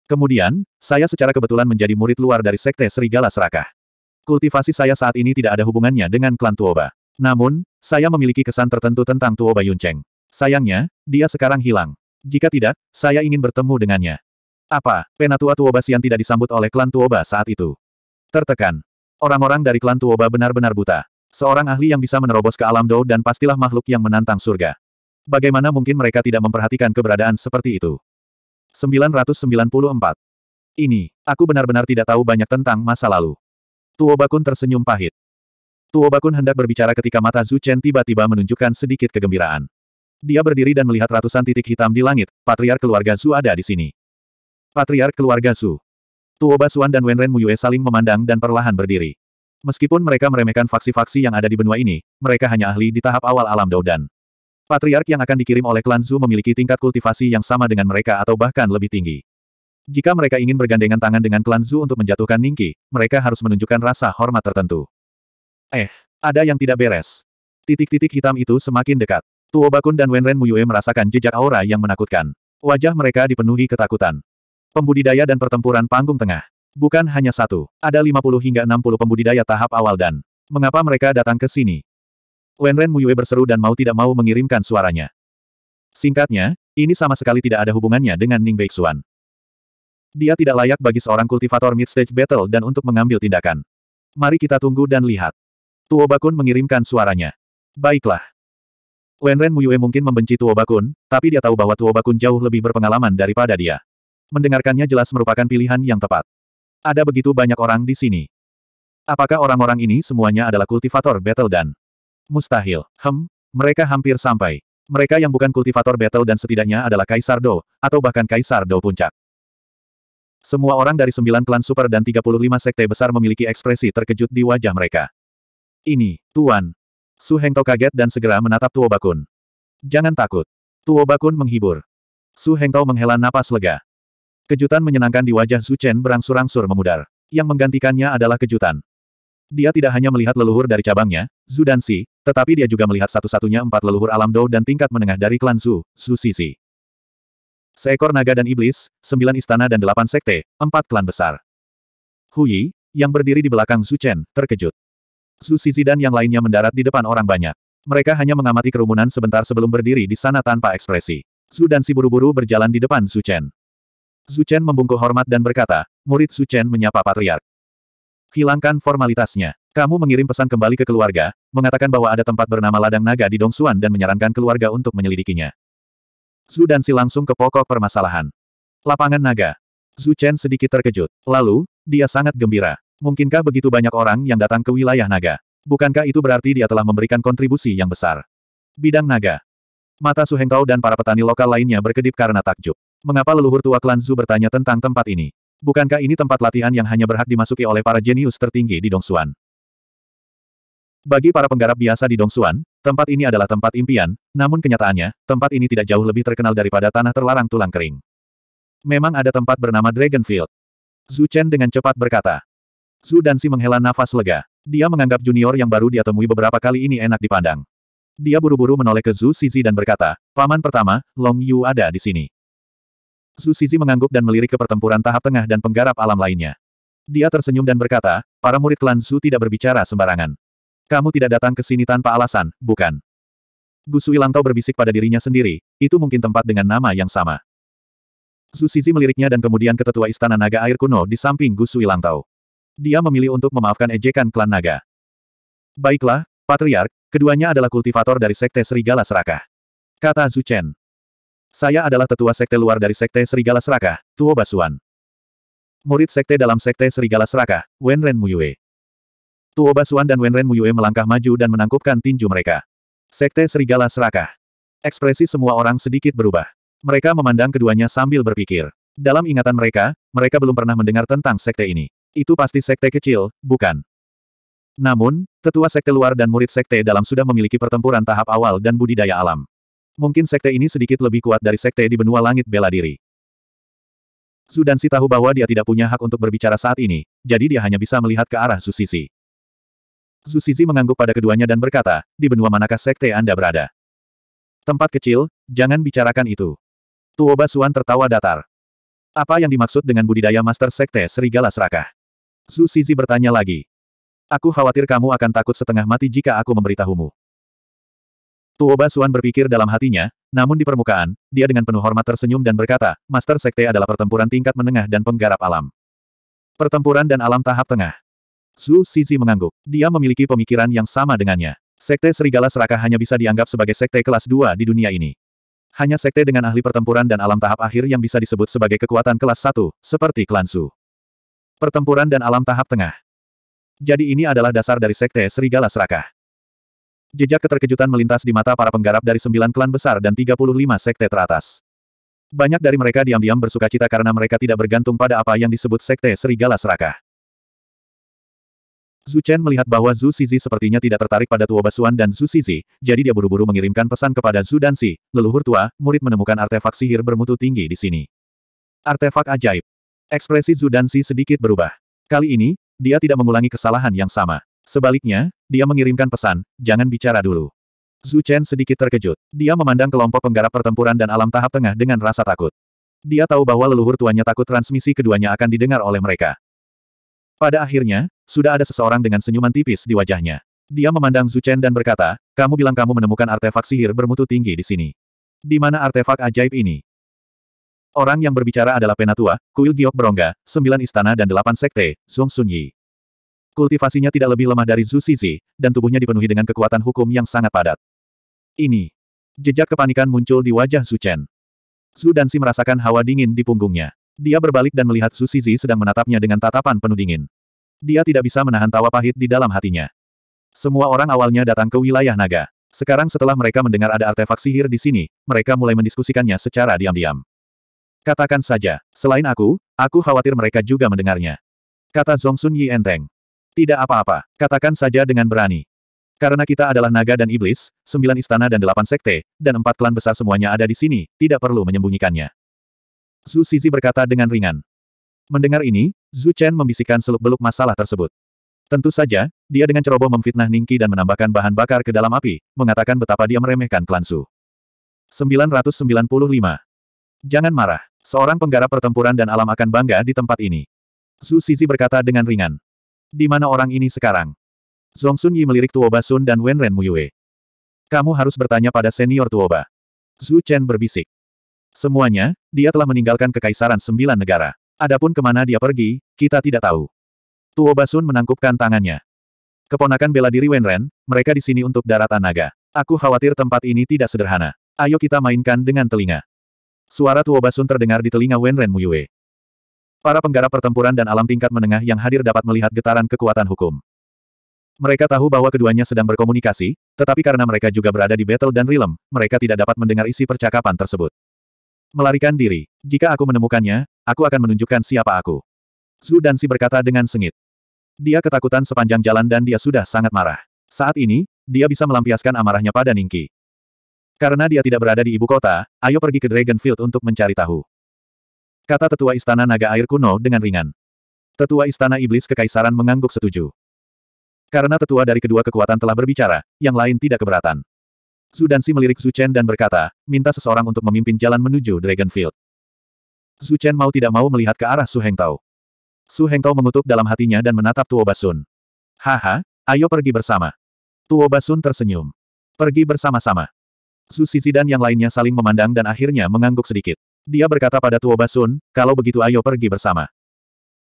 Kemudian, saya secara kebetulan menjadi murid luar dari Sekte Serigala Serakah. Kultivasi saya saat ini tidak ada hubungannya dengan klan Tuoba. Namun, saya memiliki kesan tertentu tentang Tuoba Yuncheng. Sayangnya, dia sekarang hilang. Jika tidak, saya ingin bertemu dengannya. Apa, Penatua Tuoba Sian tidak disambut oleh klan Tuoba saat itu? Tertekan. Orang-orang dari klan Tuoba benar-benar buta. Seorang ahli yang bisa menerobos ke alam Dou dan pastilah makhluk yang menantang surga. Bagaimana mungkin mereka tidak memperhatikan keberadaan seperti itu? 994. Ini, aku benar-benar tidak tahu banyak tentang masa lalu. tuo bakun tersenyum pahit. tuo bakun hendak berbicara ketika mata Zhu Chen tiba-tiba menunjukkan sedikit kegembiraan. Dia berdiri dan melihat ratusan titik hitam di langit, patriark keluarga Zhu ada di sini. Patriark keluarga Zhu. tuo Basuan dan Wenren Muyue saling memandang dan perlahan berdiri. Meskipun mereka meremehkan faksi-faksi yang ada di benua ini, mereka hanya ahli di tahap awal alam Doudan. Patriark yang akan dikirim oleh klan Zhu memiliki tingkat kultivasi yang sama dengan mereka atau bahkan lebih tinggi. Jika mereka ingin bergandengan tangan dengan klan Zhu untuk menjatuhkan Ningki, mereka harus menunjukkan rasa hormat tertentu. Eh, ada yang tidak beres. Titik-titik hitam itu semakin dekat. Tuo Bakun dan Wenren Muyue merasakan jejak aura yang menakutkan. Wajah mereka dipenuhi ketakutan. Pembudidaya dan pertempuran panggung tengah. Bukan hanya satu, ada 50 hingga 60 pembudidaya tahap awal dan mengapa mereka datang ke sini? Wenren Muyue berseru dan mau tidak mau mengirimkan suaranya. Singkatnya, ini sama sekali tidak ada hubungannya dengan Ning Beixuan. Dia tidak layak bagi seorang kultivator mid-stage battle dan untuk mengambil tindakan. Mari kita tunggu dan lihat. Tuo Bakun mengirimkan suaranya. Baiklah. Wenren Muyue mungkin membenci Tuo Bakun, tapi dia tahu bahwa Tuo Bakun jauh lebih berpengalaman daripada dia. Mendengarkannya jelas merupakan pilihan yang tepat. Ada begitu banyak orang di sini. Apakah orang-orang ini semuanya adalah kultivator battle dan Mustahil. Hem, mereka hampir sampai. Mereka yang bukan kultivator battle dan setidaknya adalah Kaisar Do, atau bahkan Kaisar Do Puncak. Semua orang dari sembilan klan super dan 35 sekte besar memiliki ekspresi terkejut di wajah mereka. Ini, Tuan. Su Hengto kaget dan segera menatap Tuo Bakun. Jangan takut. Tuo Bakun menghibur. Su Hengto menghela napas lega. Kejutan menyenangkan di wajah Su Chen berangsur-angsur memudar. Yang menggantikannya adalah kejutan. Dia tidak hanya melihat leluhur dari cabangnya, Zhu dan tetapi dia juga melihat satu-satunya empat leluhur alam Dou dan tingkat menengah dari klan Zhu, Zhu Sisi. Seekor naga dan iblis, sembilan istana dan delapan sekte, empat klan besar. Huyi, yang berdiri di belakang Zhu Chen, terkejut. Zhu Sisi dan yang lainnya mendarat di depan orang banyak. Mereka hanya mengamati kerumunan sebentar sebelum berdiri di sana tanpa ekspresi. Zhu dan si buru-buru berjalan di depan Zhu Chen. Zhu Chen membungkuk hormat dan berkata, murid Zhu Chen menyapa patriark. Hilangkan formalitasnya. Kamu mengirim pesan kembali ke keluarga, mengatakan bahwa ada tempat bernama Ladang Naga di Dongsuan dan menyarankan keluarga untuk menyelidikinya. Zhu dan Si langsung ke pokok permasalahan. Lapangan naga. Zhu Chen sedikit terkejut. Lalu, dia sangat gembira. Mungkinkah begitu banyak orang yang datang ke wilayah naga? Bukankah itu berarti dia telah memberikan kontribusi yang besar? Bidang naga. Mata Su Hengkau dan para petani lokal lainnya berkedip karena takjub. Mengapa leluhur tua klan Zhu bertanya tentang tempat ini? Bukankah ini tempat latihan yang hanya berhak dimasuki oleh para jenius tertinggi di Dongsuan? Bagi para penggarap biasa di Dongsuan, tempat ini adalah tempat impian, namun kenyataannya, tempat ini tidak jauh lebih terkenal daripada tanah terlarang tulang kering. Memang ada tempat bernama Dragonfield. Zhu Chen dengan cepat berkata. Zhu Dansi menghela nafas lega. Dia menganggap junior yang baru dia temui beberapa kali ini enak dipandang. Dia buru-buru menoleh ke Zhu Sizi dan berkata, Paman pertama, Long Yu ada di sini. Su Sizi mengangguk dan melirik ke pertempuran tahap tengah dan penggarap alam lainnya. Dia tersenyum dan berkata, para murid klan Zu tidak berbicara sembarangan. Kamu tidak datang ke sini tanpa alasan, bukan? Gu Sui berbisik pada dirinya sendiri, itu mungkin tempat dengan nama yang sama. Su Sizi meliriknya dan kemudian ke tetua istana naga air kuno di samping Gu Sui Dia memilih untuk memaafkan ejekan klan naga. Baiklah, Patriark, keduanya adalah kultivator dari Sekte Serigala Serakah. Kata Zhu Chen. Saya adalah tetua sekte luar dari sekte Serigala Serakah, Tuo Basuan. Murid sekte dalam sekte Serigala Serakah, Wen Ren Muyue. Tuo Basuan dan Wen Ren Muyue melangkah maju dan menangkupkan tinju mereka. Sekte Serigala Serakah. Ekspresi semua orang sedikit berubah. Mereka memandang keduanya sambil berpikir. Dalam ingatan mereka, mereka belum pernah mendengar tentang sekte ini. Itu pasti sekte kecil, bukan? Namun, tetua sekte luar dan murid sekte dalam sudah memiliki pertempuran tahap awal dan budidaya alam. Mungkin sekte ini sedikit lebih kuat dari sekte di benua langit bela diri. Zudansi tahu bahwa dia tidak punya hak untuk berbicara saat ini, jadi dia hanya bisa melihat ke arah Susisi. Susisi mengangguk pada keduanya dan berkata, di benua manakah sekte Anda berada? Tempat kecil, jangan bicarakan itu. Tuo Basuan tertawa datar. Apa yang dimaksud dengan budidaya master sekte serigala serakah? Susisi bertanya lagi. Aku khawatir kamu akan takut setengah mati jika aku memberitahumu. Tuoba Suan berpikir dalam hatinya, namun di permukaan, dia dengan penuh hormat tersenyum dan berkata, Master Sekte adalah pertempuran tingkat menengah dan penggarap alam. Pertempuran dan alam tahap tengah. Su Sisi mengangguk. Dia memiliki pemikiran yang sama dengannya. Sekte Serigala Serakah hanya bisa dianggap sebagai sekte kelas 2 di dunia ini. Hanya sekte dengan ahli pertempuran dan alam tahap akhir yang bisa disebut sebagai kekuatan kelas 1, seperti klan Su. Pertempuran dan alam tahap tengah. Jadi ini adalah dasar dari sekte Serigala Serakah. Jejak keterkejutan melintas di mata para penggarap dari sembilan klan besar dan 35 sekte teratas. Banyak dari mereka diam-diam bersuka cita karena mereka tidak bergantung pada apa yang disebut sekte serigala serakah. Zhu Chen melihat bahwa Zhu Xizi sepertinya tidak tertarik pada Tuo Basuan dan Zhu Xizi, jadi dia buru-buru mengirimkan pesan kepada Zhu Danxi, leluhur tua, murid menemukan artefak sihir bermutu tinggi di sini. Artefak ajaib. Ekspresi Zhu Danxi sedikit berubah. Kali ini, dia tidak mengulangi kesalahan yang sama. Sebaliknya, dia mengirimkan pesan, jangan bicara dulu. Zhu Chen sedikit terkejut. Dia memandang kelompok penggarap pertempuran dan alam tahap tengah dengan rasa takut. Dia tahu bahwa leluhur tuanya takut transmisi keduanya akan didengar oleh mereka. Pada akhirnya, sudah ada seseorang dengan senyuman tipis di wajahnya. Dia memandang Zhu Chen dan berkata, kamu bilang kamu menemukan artefak sihir bermutu tinggi di sini. Di mana artefak ajaib ini? Orang yang berbicara adalah Penatua, Kuil Giok Berongga, Sembilan Istana dan Delapan Sekte, Zhong Sunyi. Kultivasinya tidak lebih lemah dari Zhu Xizi, dan tubuhnya dipenuhi dengan kekuatan hukum yang sangat padat. Ini. Jejak kepanikan muncul di wajah Zhu Chen. Zhu Danxi merasakan hawa dingin di punggungnya. Dia berbalik dan melihat Zhu Xizi sedang menatapnya dengan tatapan penuh dingin. Dia tidak bisa menahan tawa pahit di dalam hatinya. Semua orang awalnya datang ke wilayah naga. Sekarang setelah mereka mendengar ada artefak sihir di sini, mereka mulai mendiskusikannya secara diam-diam. Katakan saja, selain aku, aku khawatir mereka juga mendengarnya. Kata Zhongsun Yi Enteng. Tidak apa-apa, katakan saja dengan berani. Karena kita adalah naga dan iblis, sembilan istana dan delapan sekte, dan empat klan besar semuanya ada di sini, tidak perlu menyembunyikannya. Zhu Sizi berkata dengan ringan. Mendengar ini, Zhu Chen membisikkan seluk-beluk masalah tersebut. Tentu saja, dia dengan ceroboh memfitnah Ningki dan menambahkan bahan bakar ke dalam api, mengatakan betapa dia meremehkan klan Zhu. 995. Jangan marah, seorang penggarap pertempuran dan alam akan bangga di tempat ini. Zhu Sizi berkata dengan ringan. Di mana orang ini sekarang? Sun Yi melirik Tuoba Sun dan Wen Wenren Muyue. Kamu harus bertanya pada senior Tuoba. Zhu Chen berbisik. Semuanya, dia telah meninggalkan kekaisaran sembilan negara. Adapun kemana dia pergi, kita tidak tahu. Tuo Basun menangkupkan tangannya. Keponakan bela diri Wenren, mereka di sini untuk daratan naga. Aku khawatir tempat ini tidak sederhana. Ayo kita mainkan dengan telinga. Suara Tuo Basun terdengar di telinga Wenren Muyue. Para penggarap pertempuran dan alam tingkat menengah yang hadir dapat melihat getaran kekuatan hukum. Mereka tahu bahwa keduanya sedang berkomunikasi, tetapi karena mereka juga berada di battle dan realm, mereka tidak dapat mendengar isi percakapan tersebut. Melarikan diri. Jika aku menemukannya, aku akan menunjukkan siapa aku. Zhu dan Si berkata dengan sengit. Dia ketakutan sepanjang jalan dan dia sudah sangat marah. Saat ini, dia bisa melampiaskan amarahnya pada Ningki. Karena dia tidak berada di ibu kota, ayo pergi ke Dragonfield untuk mencari tahu. Kata tetua istana naga air kuno dengan ringan. Tetua istana iblis kekaisaran mengangguk setuju. Karena tetua dari kedua kekuatan telah berbicara, yang lain tidak keberatan. Su Dansi melirik Su Chen dan berkata, minta seseorang untuk memimpin jalan menuju Dragonfield. Su Chen mau tidak mau melihat ke arah Su Hengtao. Su Hengtao mengutuk dalam hatinya dan menatap Tuo Basun. Haha, ayo pergi bersama. Tuo Basun tersenyum. Pergi bersama-sama. Su Sisi dan yang lainnya saling memandang dan akhirnya mengangguk sedikit. Dia berkata pada Tuo Basun, kalau begitu ayo pergi bersama.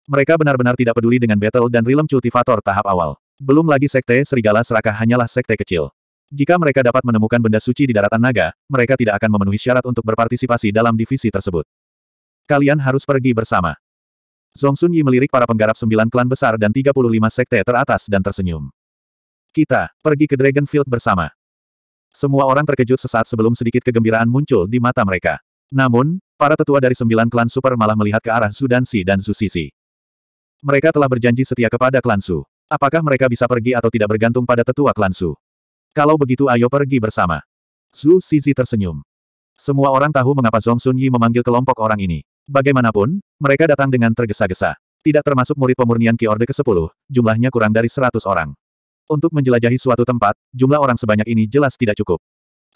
Mereka benar-benar tidak peduli dengan battle dan realm Cultivator tahap awal. Belum lagi sekte serigala serakah hanyalah sekte kecil. Jika mereka dapat menemukan benda suci di daratan naga, mereka tidak akan memenuhi syarat untuk berpartisipasi dalam divisi tersebut. Kalian harus pergi bersama. Sun Yi melirik para penggarap sembilan klan besar dan 35 sekte teratas dan tersenyum. Kita, pergi ke Dragon Field bersama. Semua orang terkejut sesaat sebelum sedikit kegembiraan muncul di mata mereka. Namun, Para tetua dari sembilan klan super malah melihat ke arah Su Si dan Su Sisi. Mereka telah berjanji setia kepada klan Su. Apakah mereka bisa pergi atau tidak bergantung pada tetua klan Su? Kalau begitu ayo pergi bersama. Su Sisi tersenyum. Semua orang tahu mengapa Zhong Sun Yi memanggil kelompok orang ini. Bagaimanapun, mereka datang dengan tergesa-gesa. Tidak termasuk murid pemurnian Ki Orde ke-10, jumlahnya kurang dari 100 orang. Untuk menjelajahi suatu tempat, jumlah orang sebanyak ini jelas tidak cukup.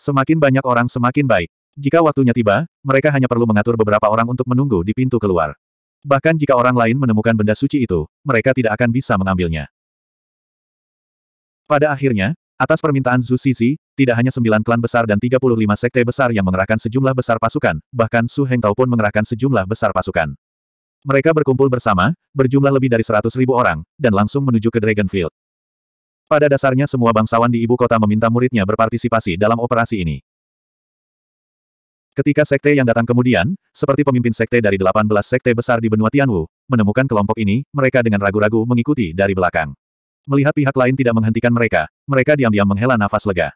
Semakin banyak orang semakin baik. Jika waktunya tiba, mereka hanya perlu mengatur beberapa orang untuk menunggu di pintu keluar. Bahkan jika orang lain menemukan benda suci itu, mereka tidak akan bisa mengambilnya. Pada akhirnya, atas permintaan Zhu Sisi, tidak hanya sembilan klan besar dan 35 sekte besar yang mengerahkan sejumlah besar pasukan, bahkan Su Heng Tao pun mengerahkan sejumlah besar pasukan. Mereka berkumpul bersama, berjumlah lebih dari seratus ribu orang, dan langsung menuju ke Dragonfield. Pada dasarnya semua bangsawan di ibu kota meminta muridnya berpartisipasi dalam operasi ini. Ketika sekte yang datang kemudian, seperti pemimpin sekte dari 18 sekte besar di benua Tianwu, menemukan kelompok ini, mereka dengan ragu-ragu mengikuti dari belakang. Melihat pihak lain tidak menghentikan mereka, mereka diam-diam menghela nafas lega.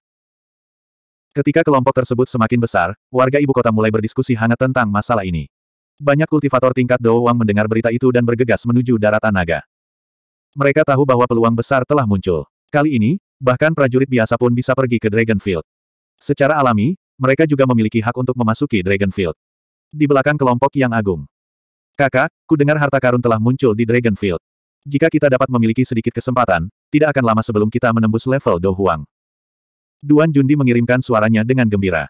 Ketika kelompok tersebut semakin besar, warga ibu kota mulai berdiskusi hangat tentang masalah ini. Banyak kultivator tingkat Dou Wang mendengar berita itu dan bergegas menuju daratan naga. Mereka tahu bahwa peluang besar telah muncul. Kali ini, bahkan prajurit biasa pun bisa pergi ke Dragonfield. Secara alami, mereka juga memiliki hak untuk memasuki Dragonfield. Di belakang kelompok yang agung. Kakak, ku dengar harta karun telah muncul di Dragonfield. Jika kita dapat memiliki sedikit kesempatan, tidak akan lama sebelum kita menembus level Dohuang. Duan Jundi mengirimkan suaranya dengan gembira.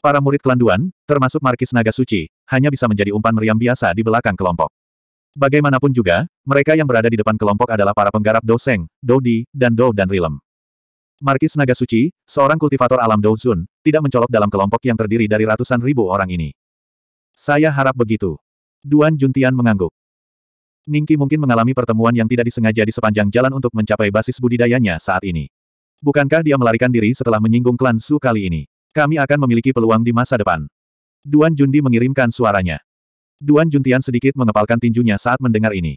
Para murid klan Duan, termasuk Markis Naga Suci, hanya bisa menjadi umpan meriam biasa di belakang kelompok. Bagaimanapun juga, mereka yang berada di depan kelompok adalah para penggarap Doseng, Dodi, dan Do dan Rilem. Markis Naga Suci, seorang kultivator alam Douzun, tidak mencolok dalam kelompok yang terdiri dari ratusan ribu orang ini. Saya harap begitu. Duan Juntian mengangguk. Ningki mungkin mengalami pertemuan yang tidak disengaja di sepanjang jalan untuk mencapai basis budidayanya saat ini. Bukankah dia melarikan diri setelah menyinggung klan Su kali ini? Kami akan memiliki peluang di masa depan. Duan Jundi mengirimkan suaranya. Duan Juntian sedikit mengepalkan tinjunya saat mendengar ini.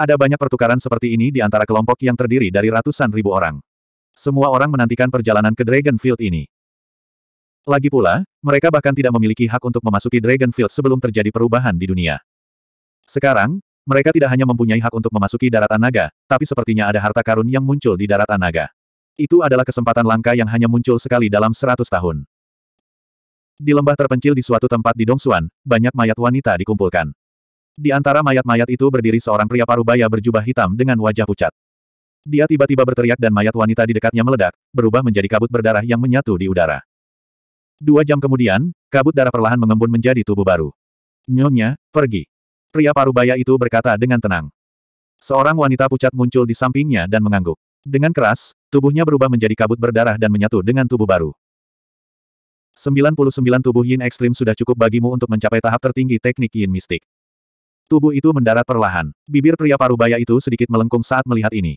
Ada banyak pertukaran seperti ini di antara kelompok yang terdiri dari ratusan ribu orang. Semua orang menantikan perjalanan ke Dragonfield ini. Lagi pula, mereka bahkan tidak memiliki hak untuk memasuki Dragonfield sebelum terjadi perubahan di dunia. Sekarang, mereka tidak hanya mempunyai hak untuk memasuki daratan naga, tapi sepertinya ada harta karun yang muncul di daratan naga. Itu adalah kesempatan langka yang hanya muncul sekali dalam seratus tahun. Di lembah terpencil di suatu tempat di Dongsuan, banyak mayat wanita dikumpulkan. Di antara mayat-mayat itu berdiri seorang pria parubaya berjubah hitam dengan wajah pucat. Dia tiba-tiba berteriak dan mayat wanita di dekatnya meledak, berubah menjadi kabut berdarah yang menyatu di udara. Dua jam kemudian, kabut darah perlahan mengembun menjadi tubuh baru. Nyonya, pergi. Pria parubaya itu berkata dengan tenang. Seorang wanita pucat muncul di sampingnya dan mengangguk. Dengan keras, tubuhnya berubah menjadi kabut berdarah dan menyatu dengan tubuh baru. 99 tubuh yin ekstrim sudah cukup bagimu untuk mencapai tahap tertinggi teknik yin mistik. Tubuh itu mendarat perlahan. Bibir pria parubaya itu sedikit melengkung saat melihat ini.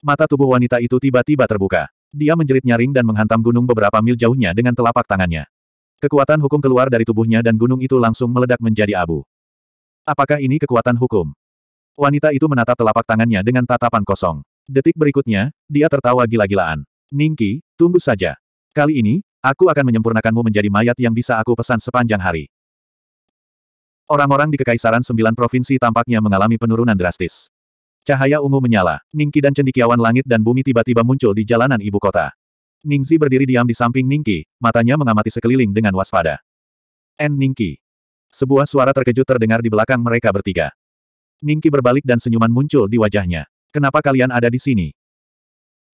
Mata tubuh wanita itu tiba-tiba terbuka. Dia menjerit nyaring dan menghantam gunung beberapa mil jauhnya dengan telapak tangannya. Kekuatan hukum keluar dari tubuhnya dan gunung itu langsung meledak menjadi abu. Apakah ini kekuatan hukum? Wanita itu menatap telapak tangannya dengan tatapan kosong. Detik berikutnya, dia tertawa gila-gilaan. Ningki, tunggu saja. Kali ini, aku akan menyempurnakanmu menjadi mayat yang bisa aku pesan sepanjang hari. Orang-orang di Kekaisaran Sembilan Provinsi tampaknya mengalami penurunan drastis. Cahaya ungu menyala, Ningki dan cendikiawan langit dan bumi tiba-tiba muncul di jalanan ibu kota. Ningzi berdiri diam di samping Ningki, matanya mengamati sekeliling dengan waspada. En Ningki. Sebuah suara terkejut terdengar di belakang mereka bertiga. Ningki berbalik dan senyuman muncul di wajahnya. Kenapa kalian ada di sini?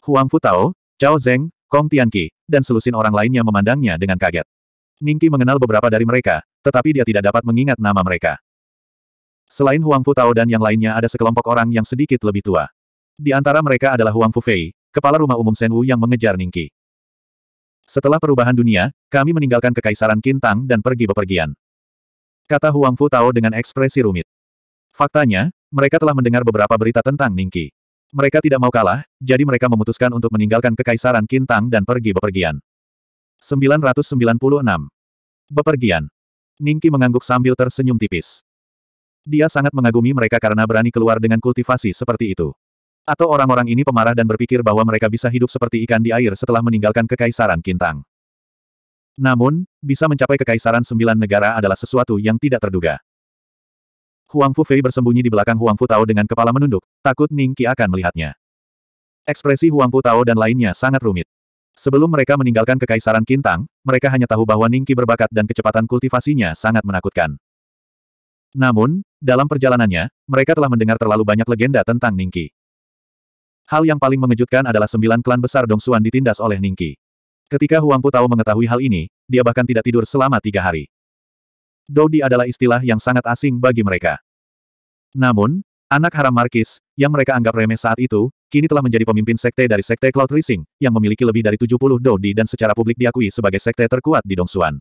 Huang Fu Tao, Cao Zeng, Kong Tianqi, dan selusin orang lainnya memandangnya dengan kaget. Ningki mengenal beberapa dari mereka, tetapi dia tidak dapat mengingat nama mereka. Selain Huang Fu Tao dan yang lainnya ada sekelompok orang yang sedikit lebih tua. Di antara mereka adalah Huang Fu Fei, kepala rumah umum Senwu yang mengejar Ningki. Setelah perubahan dunia, kami meninggalkan kekaisaran Kintang dan pergi bepergian. Kata Huang Fu Tao dengan ekspresi rumit. Faktanya, mereka telah mendengar beberapa berita tentang Ningki. Mereka tidak mau kalah, jadi mereka memutuskan untuk meninggalkan kekaisaran Kintang dan pergi bepergian. 996. Bepergian. Ningki mengangguk sambil tersenyum tipis. Dia sangat mengagumi mereka karena berani keluar dengan kultivasi seperti itu. Atau orang-orang ini pemarah dan berpikir bahwa mereka bisa hidup seperti ikan di air setelah meninggalkan kekaisaran Kintang. Namun, bisa mencapai kekaisaran sembilan negara adalah sesuatu yang tidak terduga. Huang Fu Fei bersembunyi di belakang Huang Fu Tao dengan kepala menunduk, takut Ning Qi akan melihatnya. Ekspresi Huang Fu Tao dan lainnya sangat rumit. Sebelum mereka meninggalkan kekaisaran Kintang, mereka hanya tahu bahwa Ning Qi berbakat dan kecepatan kultivasinya sangat menakutkan. Namun, dalam perjalanannya, mereka telah mendengar terlalu banyak legenda tentang Ningki. Hal yang paling mengejutkan adalah sembilan klan besar Dongsuan ditindas oleh Ningki. Ketika Huangpu tahu mengetahui hal ini, dia bahkan tidak tidur selama tiga hari. Dodi adalah istilah yang sangat asing bagi mereka. Namun, anak haram Markis, yang mereka anggap remeh saat itu, kini telah menjadi pemimpin sekte dari sekte Cloud Rising, yang memiliki lebih dari 70 Dodi dan secara publik diakui sebagai sekte terkuat di Dongsuan.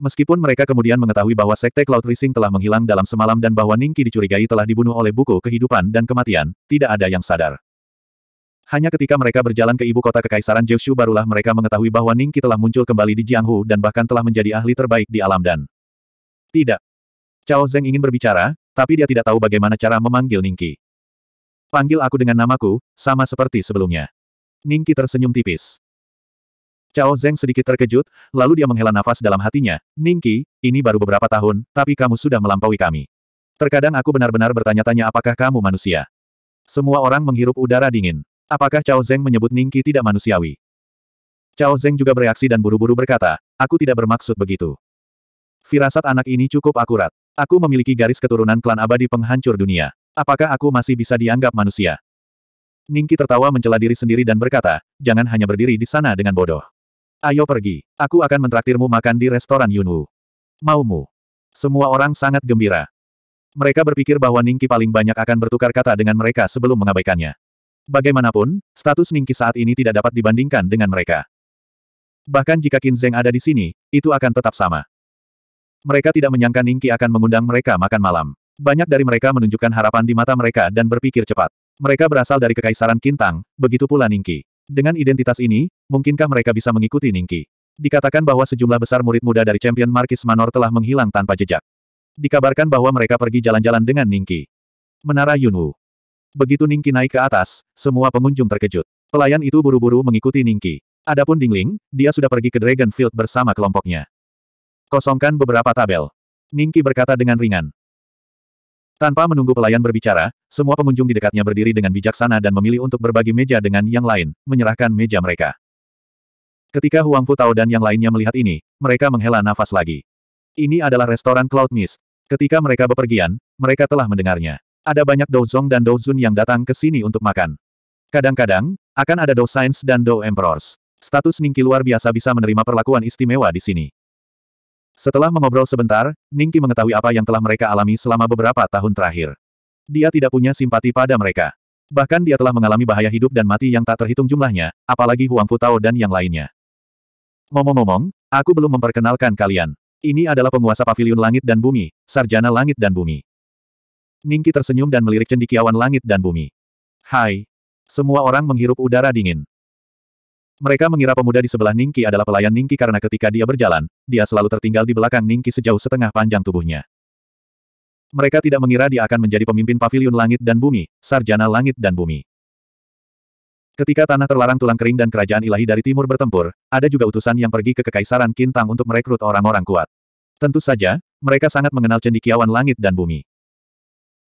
Meskipun mereka kemudian mengetahui bahwa Sekte Cloud Rising telah menghilang dalam semalam dan bahwa Ningki dicurigai telah dibunuh oleh buku kehidupan dan kematian, tidak ada yang sadar. Hanya ketika mereka berjalan ke ibu kota Kekaisaran Jiushu barulah mereka mengetahui bahwa Ningki telah muncul kembali di Jianghu dan bahkan telah menjadi ahli terbaik di alam dan. Tidak. Cao Zeng ingin berbicara, tapi dia tidak tahu bagaimana cara memanggil Ningki. Panggil aku dengan namaku, sama seperti sebelumnya. Ningki tersenyum tipis. Cao Zeng sedikit terkejut, lalu dia menghela nafas dalam hatinya, Ningki, ini baru beberapa tahun, tapi kamu sudah melampaui kami. Terkadang aku benar-benar bertanya-tanya apakah kamu manusia. Semua orang menghirup udara dingin. Apakah Cao Zeng menyebut Ningki tidak manusiawi? Cao Zeng juga bereaksi dan buru-buru berkata, aku tidak bermaksud begitu. Firasat anak ini cukup akurat. Aku memiliki garis keturunan klan abadi penghancur dunia. Apakah aku masih bisa dianggap manusia? Ningki tertawa mencela diri sendiri dan berkata, jangan hanya berdiri di sana dengan bodoh. Ayo pergi, aku akan mentraktirmu makan di restoran Yunwu. Maumu? Semua orang sangat gembira. Mereka berpikir bahwa Ningki paling banyak akan bertukar kata dengan mereka sebelum mengabaikannya. Bagaimanapun, status Ningki saat ini tidak dapat dibandingkan dengan mereka. Bahkan jika Qin Zeng ada di sini, itu akan tetap sama. Mereka tidak menyangka Ningki akan mengundang mereka makan malam. Banyak dari mereka menunjukkan harapan di mata mereka dan berpikir cepat. Mereka berasal dari Kekaisaran Kintang, begitu pula Ningki. Dengan identitas ini, mungkinkah mereka bisa mengikuti Ningki? Dikatakan bahwa sejumlah besar murid muda dari Champion Markis Manor telah menghilang tanpa jejak. Dikabarkan bahwa mereka pergi jalan-jalan dengan Ningki. Menara Yunwu. Begitu Ningki naik ke atas, semua pengunjung terkejut. Pelayan itu buru-buru mengikuti Ningki. Adapun Dingling, dia sudah pergi ke Dragon Field bersama kelompoknya. Kosongkan beberapa tabel. Ningki berkata dengan ringan. Tanpa menunggu pelayan berbicara, semua pengunjung di dekatnya berdiri dengan bijaksana dan memilih untuk berbagi meja dengan yang lain, menyerahkan meja mereka. Ketika Huang Fu Tao dan yang lainnya melihat ini, mereka menghela nafas lagi. Ini adalah restoran Cloud Mist. Ketika mereka bepergian, mereka telah mendengarnya. Ada banyak Douzong dan Douzun yang datang ke sini untuk makan. Kadang-kadang, akan ada Dou Science dan Dou Emperors. Status Ningki luar biasa bisa menerima perlakuan istimewa di sini. Setelah mengobrol sebentar, Ningki mengetahui apa yang telah mereka alami selama beberapa tahun terakhir. Dia tidak punya simpati pada mereka. Bahkan dia telah mengalami bahaya hidup dan mati yang tak terhitung jumlahnya, apalagi Huang Futao dan yang lainnya. Ngomong-ngomong, aku belum memperkenalkan kalian. Ini adalah penguasa pavilion langit dan bumi, sarjana langit dan bumi. Ningki tersenyum dan melirik cendikiawan langit dan bumi. Hai. Semua orang menghirup udara dingin. Mereka mengira pemuda di sebelah Ningki adalah pelayan Ningki karena ketika dia berjalan, dia selalu tertinggal di belakang Ningki sejauh setengah panjang tubuhnya. Mereka tidak mengira dia akan menjadi pemimpin pavilion langit dan bumi, sarjana langit dan bumi. Ketika tanah terlarang tulang kering dan kerajaan ilahi dari timur bertempur, ada juga utusan yang pergi ke Kekaisaran Kintang untuk merekrut orang-orang kuat. Tentu saja, mereka sangat mengenal cendikiawan langit dan bumi.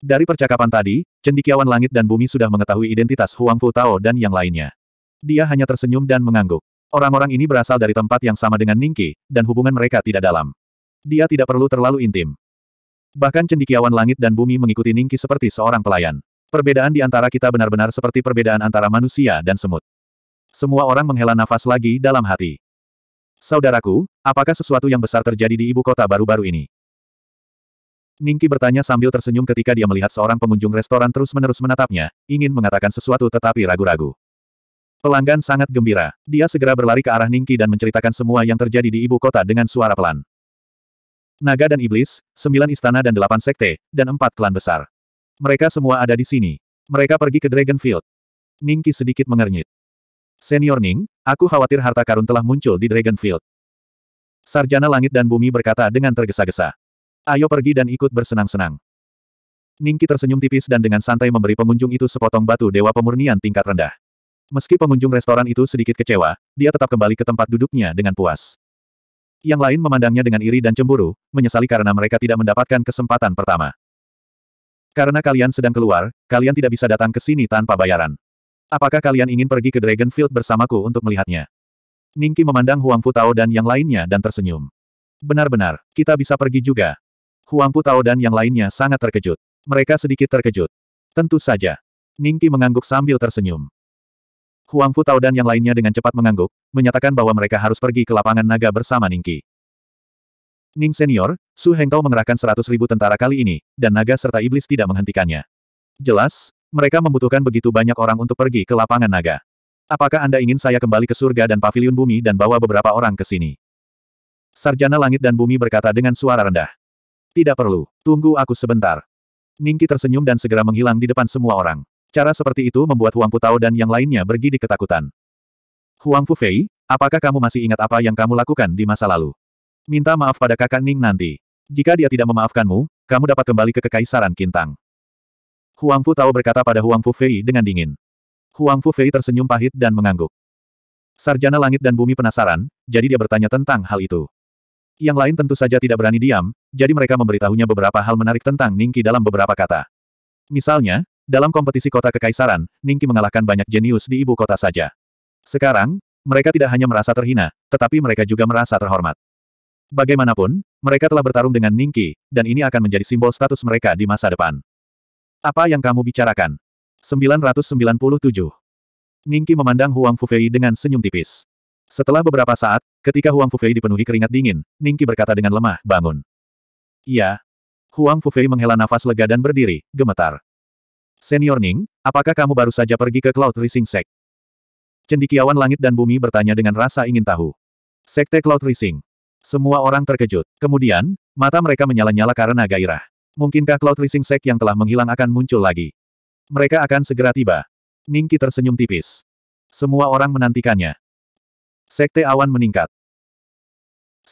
Dari percakapan tadi, cendikiawan langit dan bumi sudah mengetahui identitas Huang Fu Tao dan yang lainnya. Dia hanya tersenyum dan mengangguk. Orang-orang ini berasal dari tempat yang sama dengan Ningki, dan hubungan mereka tidak dalam. Dia tidak perlu terlalu intim. Bahkan cendikiawan langit dan bumi mengikuti Ningki seperti seorang pelayan. Perbedaan di antara kita benar-benar seperti perbedaan antara manusia dan semut. Semua orang menghela nafas lagi dalam hati. Saudaraku, apakah sesuatu yang besar terjadi di ibu kota baru-baru ini? Ningki bertanya sambil tersenyum ketika dia melihat seorang pengunjung restoran terus-menerus menatapnya, ingin mengatakan sesuatu tetapi ragu-ragu. Pelanggan sangat gembira. Dia segera berlari ke arah Ningki dan menceritakan semua yang terjadi di ibu kota dengan suara pelan. Naga dan Iblis, sembilan istana dan delapan sekte, dan empat klan besar. Mereka semua ada di sini. Mereka pergi ke Dragonfield. Ningki sedikit mengernyit. Senior Ning, aku khawatir harta karun telah muncul di Dragonfield. Sarjana langit dan bumi berkata dengan tergesa-gesa. Ayo pergi dan ikut bersenang-senang. Ningki tersenyum tipis dan dengan santai memberi pengunjung itu sepotong batu dewa pemurnian tingkat rendah. Meski pengunjung restoran itu sedikit kecewa, dia tetap kembali ke tempat duduknya dengan puas. Yang lain memandangnya dengan iri dan cemburu, menyesali karena mereka tidak mendapatkan kesempatan pertama. Karena kalian sedang keluar, kalian tidak bisa datang ke sini tanpa bayaran. Apakah kalian ingin pergi ke Dragonfield bersamaku untuk melihatnya? Ningki memandang Huang Fu Tao dan yang lainnya dan tersenyum. Benar-benar, kita bisa pergi juga. Huang Futao Tao dan yang lainnya sangat terkejut. Mereka sedikit terkejut. Tentu saja. Ningki mengangguk sambil tersenyum. Huang Fu Tao dan yang lainnya dengan cepat mengangguk, menyatakan bahwa mereka harus pergi ke lapangan naga bersama Ningqi. Ning Senior, Su Heng Tao mengerahkan seratus ribu tentara kali ini, dan naga serta iblis tidak menghentikannya. Jelas, mereka membutuhkan begitu banyak orang untuk pergi ke lapangan naga. Apakah Anda ingin saya kembali ke surga dan pavilion bumi dan bawa beberapa orang ke sini? Sarjana langit dan bumi berkata dengan suara rendah. Tidak perlu, tunggu aku sebentar. Ningki tersenyum dan segera menghilang di depan semua orang. Cara seperti itu membuat Huang Putao dan yang lainnya pergi di ketakutan. Huang Fufei, apakah kamu masih ingat apa yang kamu lakukan di masa lalu? Minta maaf pada kakak Ning nanti. Jika dia tidak memaafkanmu, kamu dapat kembali ke kekaisaran Kintang. Huang Fu Tao berkata pada Huang Fei dengan dingin. Huang Fei tersenyum pahit dan mengangguk. Sarjana langit dan bumi penasaran, jadi dia bertanya tentang hal itu. Yang lain tentu saja tidak berani diam, jadi mereka memberitahunya beberapa hal menarik tentang Ningki dalam beberapa kata. Misalnya, dalam kompetisi kota kekaisaran, Ningki mengalahkan banyak jenius di ibu kota saja. Sekarang, mereka tidak hanya merasa terhina, tetapi mereka juga merasa terhormat. Bagaimanapun, mereka telah bertarung dengan Ningki, dan ini akan menjadi simbol status mereka di masa depan. Apa yang kamu bicarakan? 997. Ningki memandang Huang Fufei dengan senyum tipis. Setelah beberapa saat, ketika Huang Fufei dipenuhi keringat dingin, Ningki berkata dengan lemah, bangun. Iya. Huang Fufei menghela nafas lega dan berdiri, gemetar. Senior Ning, apakah kamu baru saja pergi ke Cloud Rising Sect? Cendikiawan langit dan bumi bertanya dengan rasa ingin tahu. Sekte Cloud Rising. Semua orang terkejut. Kemudian, mata mereka menyala-nyala karena gairah. Mungkinkah Cloud Rising Sect yang telah menghilang akan muncul lagi? Mereka akan segera tiba. Ningki tersenyum tipis. Semua orang menantikannya. Sekte awan meningkat.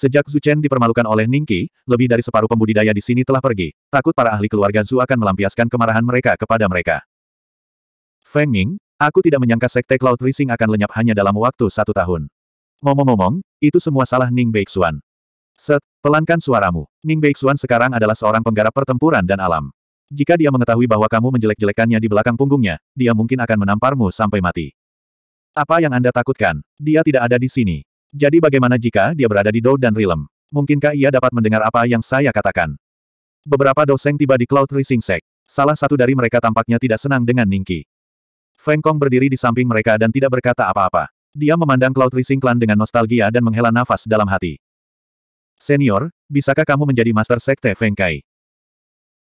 Sejak Zhu Chen dipermalukan oleh Ningqi, lebih dari separuh pembudidaya di sini telah pergi. Takut para ahli keluarga Zhu akan melampiaskan kemarahan mereka kepada mereka. Feng Ming, aku tidak menyangka Sekte Cloud Rising akan lenyap hanya dalam waktu satu tahun. Ngomong-ngomong, itu semua salah Ning Beixuan. Set, pelankan suaramu. Ning Beixuan sekarang adalah seorang penggarap pertempuran dan alam. Jika dia mengetahui bahwa kamu menjelek-jelekannya di belakang punggungnya, dia mungkin akan menamparmu sampai mati. Apa yang Anda takutkan? Dia tidak ada di sini. Jadi bagaimana jika dia berada di Dou dan Rilem? Mungkinkah ia dapat mendengar apa yang saya katakan? Beberapa doseng tiba di Cloud Rising Sek. Salah satu dari mereka tampaknya tidak senang dengan Ningki. Feng Kong berdiri di samping mereka dan tidak berkata apa-apa. Dia memandang Cloud Rising Clan dengan nostalgia dan menghela nafas dalam hati. Senior, bisakah kamu menjadi Master Sekte Feng Kai?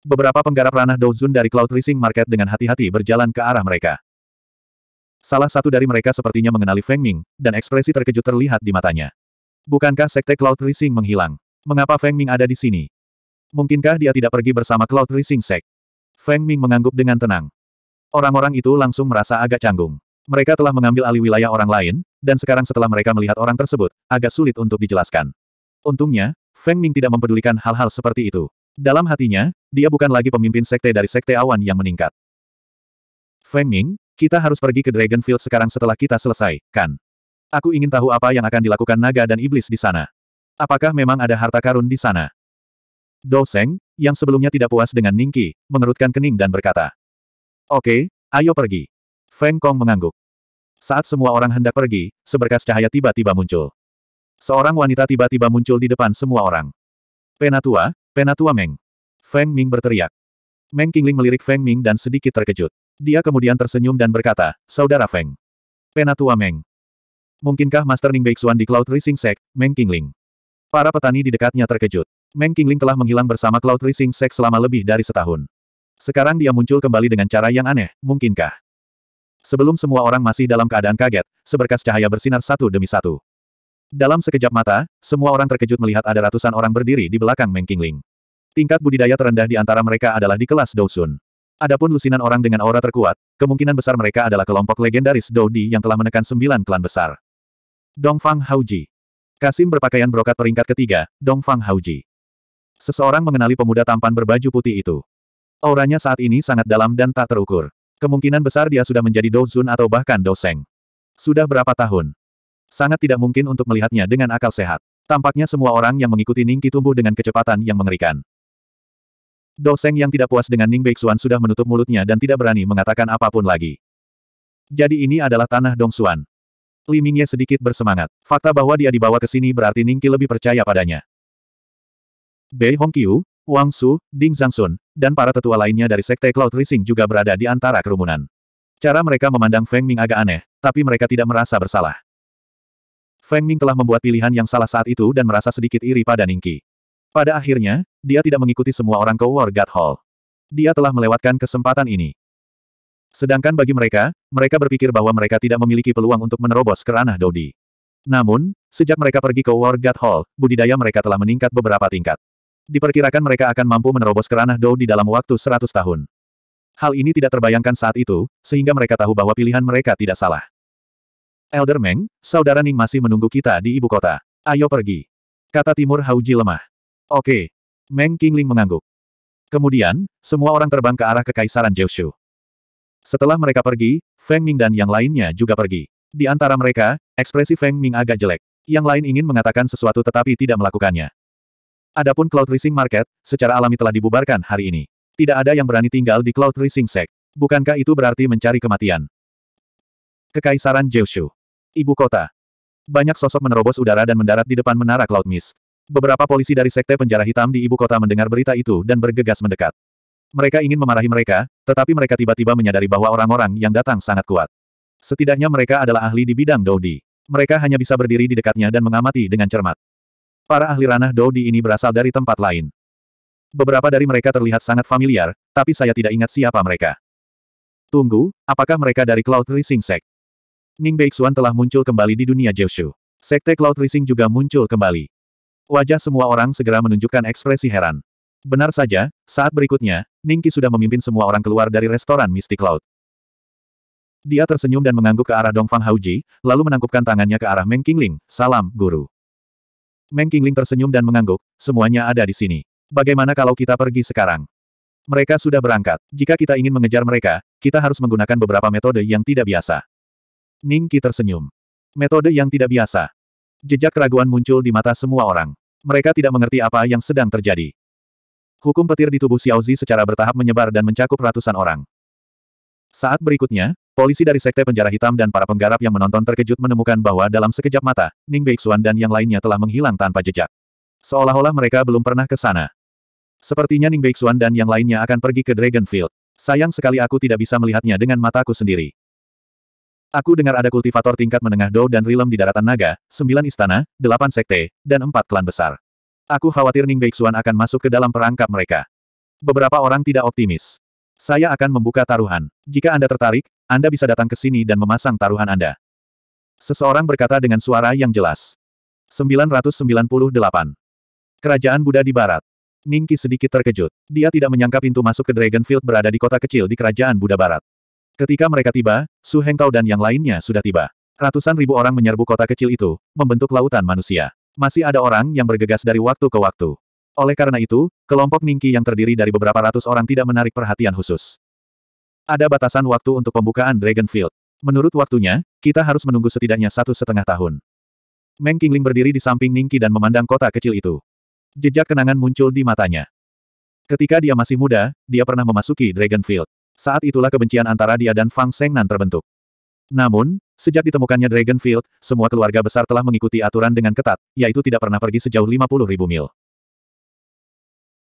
Beberapa penggarap ranah Douzun dari Cloud Rising Market dengan hati-hati berjalan ke arah mereka. Salah satu dari mereka sepertinya mengenali Feng Ming, dan ekspresi terkejut terlihat di matanya. Bukankah Sekte Cloud Rising menghilang? Mengapa Feng Ming ada di sini? Mungkinkah dia tidak pergi bersama Cloud Rising Sek? Feng Ming mengangguk dengan tenang. Orang-orang itu langsung merasa agak canggung. Mereka telah mengambil alih wilayah orang lain, dan sekarang setelah mereka melihat orang tersebut, agak sulit untuk dijelaskan. Untungnya, Feng Ming tidak mempedulikan hal-hal seperti itu. Dalam hatinya, dia bukan lagi pemimpin sekte dari sekte awan yang meningkat. Feng Ming, kita harus pergi ke Dragonfield sekarang setelah kita selesai, kan? Aku ingin tahu apa yang akan dilakukan naga dan iblis di sana. Apakah memang ada harta karun di sana? Dou yang sebelumnya tidak puas dengan Ningki, mengerutkan kening dan berkata. Oke, ayo pergi. Feng Kong mengangguk. Saat semua orang hendak pergi, seberkas cahaya tiba-tiba muncul. Seorang wanita tiba-tiba muncul di depan semua orang. Penatua, Penatua Meng. Feng Ming berteriak. Meng Qingling melirik Feng Ming dan sedikit terkejut. Dia kemudian tersenyum dan berkata, Saudara Feng. Penatua Meng. Mungkinkah Master Ning Beixuan di Cloud Rising Sek, Meng Qingling? Para petani di dekatnya terkejut. Meng Qingling telah menghilang bersama Cloud Rising Sek selama lebih dari setahun. Sekarang dia muncul kembali dengan cara yang aneh, mungkinkah? Sebelum semua orang masih dalam keadaan kaget, seberkas cahaya bersinar satu demi satu. Dalam sekejap mata, semua orang terkejut melihat ada ratusan orang berdiri di belakang Meng Qingling. Tingkat budidaya terendah di antara mereka adalah di kelas Dousun. Adapun lusinan orang dengan aura terkuat, kemungkinan besar mereka adalah kelompok legendaris Dodi yang telah menekan sembilan klan besar. Dongfang Hauji Kasim berpakaian brokat peringkat ketiga, Dongfang Hauji. Seseorang mengenali pemuda tampan berbaju putih itu. Auranya saat ini sangat dalam dan tak terukur. Kemungkinan besar dia sudah menjadi Douzun atau bahkan Douseng. Sudah berapa tahun? Sangat tidak mungkin untuk melihatnya dengan akal sehat. Tampaknya semua orang yang mengikuti Ningki tumbuh dengan kecepatan yang mengerikan. Doseng yang tidak puas dengan Ning Beixuan sudah menutup mulutnya dan tidak berani mengatakan apapun lagi. Jadi ini adalah tanah Dongsuan. Li Mingye sedikit bersemangat. Fakta bahwa dia dibawa ke sini berarti Ning Qi lebih percaya padanya. Bei Hongqiu, Wang Su, Ding Zhangsun, dan para tetua lainnya dari Sekte Cloud Rising juga berada di antara kerumunan. Cara mereka memandang Feng Ming agak aneh, tapi mereka tidak merasa bersalah. Feng Ming telah membuat pilihan yang salah saat itu dan merasa sedikit iri pada Ning Qi. Pada akhirnya, dia tidak mengikuti semua orang ke Wargat Hall. Dia telah melewatkan kesempatan ini. Sedangkan bagi mereka, mereka berpikir bahwa mereka tidak memiliki peluang untuk menerobos ke ranah Dodi. Namun, sejak mereka pergi ke Wargat Hall, budidaya mereka telah meningkat beberapa tingkat. Diperkirakan mereka akan mampu menerobos ke ranah Dodi dalam waktu 100 tahun. Hal ini tidak terbayangkan saat itu, sehingga mereka tahu bahwa pilihan mereka tidak salah. Elder Meng, saudara Ning masih menunggu kita di ibu kota. Ayo pergi. Kata Timur Hauji lemah. Oke. Meng Qingling mengangguk. Kemudian, semua orang terbang ke arah kekaisaran Jiuzhu. Setelah mereka pergi, Feng Ming dan yang lainnya juga pergi. Di antara mereka, ekspresi Feng Ming agak jelek. Yang lain ingin mengatakan sesuatu tetapi tidak melakukannya. Adapun Cloud Racing Market, secara alami telah dibubarkan hari ini. Tidak ada yang berani tinggal di Cloud Racing Sect. Bukankah itu berarti mencari kematian? Kekaisaran Jiuzhu. Ibu kota. Banyak sosok menerobos udara dan mendarat di depan menara Cloud Mist. Beberapa polisi dari Sekte Penjara Hitam di ibu kota mendengar berita itu dan bergegas mendekat. Mereka ingin memarahi mereka, tetapi mereka tiba-tiba menyadari bahwa orang-orang yang datang sangat kuat. Setidaknya mereka adalah ahli di bidang Dodi. Mereka hanya bisa berdiri di dekatnya dan mengamati dengan cermat. Para ahli ranah Dodi ini berasal dari tempat lain. Beberapa dari mereka terlihat sangat familiar, tapi saya tidak ingat siapa mereka. Tunggu, apakah mereka dari Cloud Rising Sect? Ning Beixuan telah muncul kembali di dunia Jiushu. Sekte Cloud Rising juga muncul kembali. Wajah semua orang segera menunjukkan ekspresi heran. Benar saja, saat berikutnya, Ningki sudah memimpin semua orang keluar dari restoran Mystic Cloud. Dia tersenyum dan mengangguk ke arah Dongfang Hauji, lalu menangkupkan tangannya ke arah Meng Qingling, salam, guru. Meng Qingling tersenyum dan mengangguk, semuanya ada di sini. Bagaimana kalau kita pergi sekarang? Mereka sudah berangkat. Jika kita ingin mengejar mereka, kita harus menggunakan beberapa metode yang tidak biasa. Ningki tersenyum. Metode yang tidak biasa. Jejak keraguan muncul di mata semua orang. Mereka tidak mengerti apa yang sedang terjadi. Hukum petir di tubuh Xiaozi secara bertahap menyebar dan mencakup ratusan orang. Saat berikutnya, polisi dari Sekte Penjara Hitam dan para penggarap yang menonton terkejut menemukan bahwa dalam sekejap mata, Ning Beixuan dan yang lainnya telah menghilang tanpa jejak. Seolah-olah mereka belum pernah ke sana. Sepertinya Ning Beixuan dan yang lainnya akan pergi ke Dragonfield. Sayang sekali aku tidak bisa melihatnya dengan mataku sendiri. Aku dengar ada kultivator tingkat menengah Dou dan Rilem di daratan naga, sembilan istana, delapan sekte, dan empat klan besar. Aku khawatir Ning Beixuan akan masuk ke dalam perangkap mereka. Beberapa orang tidak optimis. Saya akan membuka taruhan. Jika Anda tertarik, Anda bisa datang ke sini dan memasang taruhan Anda. Seseorang berkata dengan suara yang jelas. 998. Kerajaan Buddha di Barat. Ningki sedikit terkejut. Dia tidak menyangka pintu masuk ke Dragonfield berada di kota kecil di Kerajaan Buddha Barat. Ketika mereka tiba, Su Hengtao dan yang lainnya sudah tiba. Ratusan ribu orang menyerbu kota kecil itu, membentuk lautan manusia. Masih ada orang yang bergegas dari waktu ke waktu. Oleh karena itu, kelompok Ningki yang terdiri dari beberapa ratus orang tidak menarik perhatian khusus. Ada batasan waktu untuk pembukaan Dragonfield. Menurut waktunya, kita harus menunggu setidaknya satu setengah tahun. Meng Qingling berdiri di samping Ningki dan memandang kota kecil itu. Jejak kenangan muncul di matanya. Ketika dia masih muda, dia pernah memasuki Dragonfield. Saat itulah kebencian antara dia dan Fang Sengnan terbentuk. Namun, sejak ditemukannya Dragonfield, semua keluarga besar telah mengikuti aturan dengan ketat, yaitu tidak pernah pergi sejauh 50 ribu mil.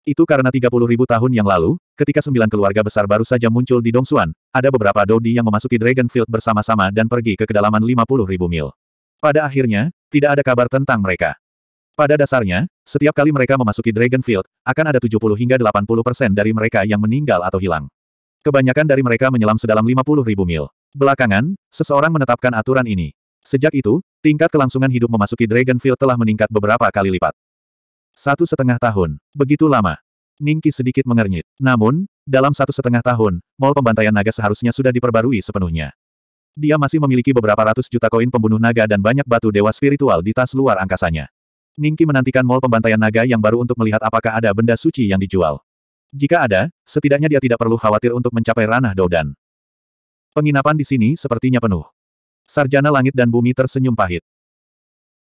Itu karena 30 ribu tahun yang lalu, ketika sembilan keluarga besar baru saja muncul di Dongsuan, ada beberapa Dodi yang memasuki Dragonfield bersama-sama dan pergi ke kedalaman 50 ribu mil. Pada akhirnya, tidak ada kabar tentang mereka. Pada dasarnya, setiap kali mereka memasuki Dragonfield, akan ada 70 hingga 80 persen dari mereka yang meninggal atau hilang. Kebanyakan dari mereka menyelam sedalam 50 ribu mil. Belakangan, seseorang menetapkan aturan ini. Sejak itu, tingkat kelangsungan hidup memasuki Dragonfield telah meningkat beberapa kali lipat. Satu setengah tahun. Begitu lama. Ningki sedikit mengernyit. Namun, dalam satu setengah tahun, mall pembantaian naga seharusnya sudah diperbarui sepenuhnya. Dia masih memiliki beberapa ratus juta koin pembunuh naga dan banyak batu dewa spiritual di tas luar angkasanya. Ningki menantikan mall pembantaian naga yang baru untuk melihat apakah ada benda suci yang dijual. Jika ada, setidaknya dia tidak perlu khawatir untuk mencapai ranah Doudan. Penginapan di sini sepertinya penuh. Sarjana langit dan bumi tersenyum pahit.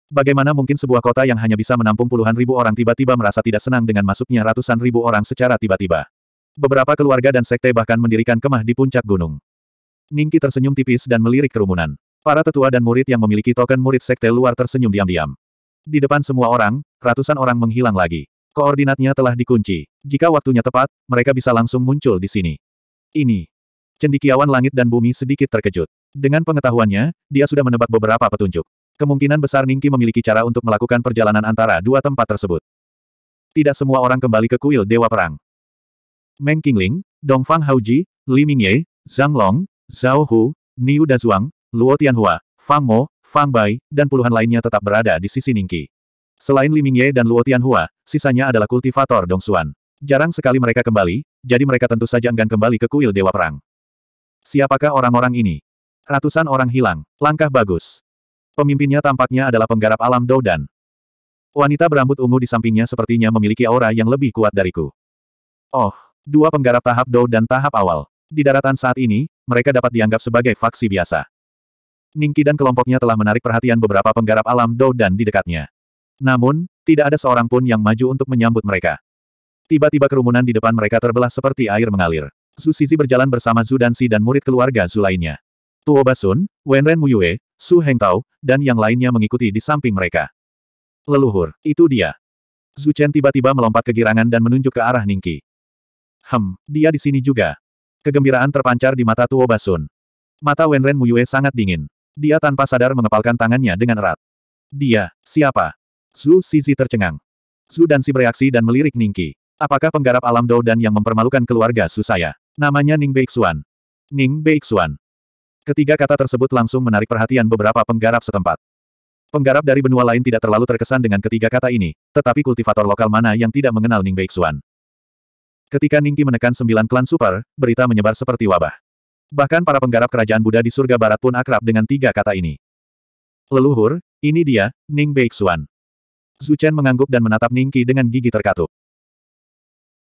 Bagaimana mungkin sebuah kota yang hanya bisa menampung puluhan ribu orang tiba-tiba merasa tidak senang dengan masuknya ratusan ribu orang secara tiba-tiba? Beberapa keluarga dan sekte bahkan mendirikan kemah di puncak gunung. Ningki tersenyum tipis dan melirik kerumunan. Para tetua dan murid yang memiliki token murid sekte luar tersenyum diam-diam. Di depan semua orang, ratusan orang menghilang lagi. Koordinatnya telah dikunci. Jika waktunya tepat, mereka bisa langsung muncul di sini. Ini. Cendikiawan langit dan bumi sedikit terkejut. Dengan pengetahuannya, dia sudah menebak beberapa petunjuk. Kemungkinan besar Ningki memiliki cara untuk melakukan perjalanan antara dua tempat tersebut. Tidak semua orang kembali ke kuil Dewa Perang. Meng Qingling, Dongfang Haoji, Li Mingye, Zhang Long, Zhao Hu, Niu Dazhuang, Luo Tianhua, Fang Mo, Fang Bai, dan puluhan lainnya tetap berada di sisi Ningki. Selain Li Mingye dan Luo Tianhua, sisanya adalah kultivator Dong Dongsuan. Jarang sekali mereka kembali, jadi mereka tentu saja enggan kembali ke kuil Dewa Perang. Siapakah orang-orang ini? Ratusan orang hilang, langkah bagus. Pemimpinnya tampaknya adalah penggarap alam Doudan. Wanita berambut ungu di sampingnya sepertinya memiliki aura yang lebih kuat dariku. Oh, dua penggarap tahap dan tahap awal. Di daratan saat ini, mereka dapat dianggap sebagai faksi biasa. Ningki dan kelompoknya telah menarik perhatian beberapa penggarap alam dan di dekatnya. Namun, tidak ada seorang pun yang maju untuk menyambut mereka. Tiba-tiba kerumunan di depan mereka terbelah seperti air mengalir. Su Sisi berjalan bersama Zhu Dansi dan murid keluarga Zhu lainnya. Tuo Basun, Wenren Muyue, Su Hengtao, dan yang lainnya mengikuti di samping mereka. Leluhur, itu dia. Zhu Chen tiba-tiba melompat ke girangan dan menunjuk ke arah Ningki. Hem, dia di sini juga. Kegembiraan terpancar di mata Tuo Basun. Mata Wenren Muyue sangat dingin. Dia tanpa sadar mengepalkan tangannya dengan erat. Dia, siapa? Su Sisi tercengang. Su dan si bereaksi dan melirik Ningki. Apakah penggarap alam Dou dan yang mempermalukan keluarga Su saya? Namanya Ning Beixuan. Ning Beixuan. Ketiga kata tersebut langsung menarik perhatian beberapa penggarap setempat. Penggarap dari benua lain tidak terlalu terkesan dengan ketiga kata ini, tetapi kultivator lokal mana yang tidak mengenal Ning Beixuan. Ketika Ningki menekan sembilan klan super, berita menyebar seperti wabah. Bahkan para penggarap kerajaan Buddha di surga barat pun akrab dengan tiga kata ini. Leluhur, ini dia, Ning Beixuan. Zhu Chen mengangguk dan menatap Ning Qi dengan gigi terkatup.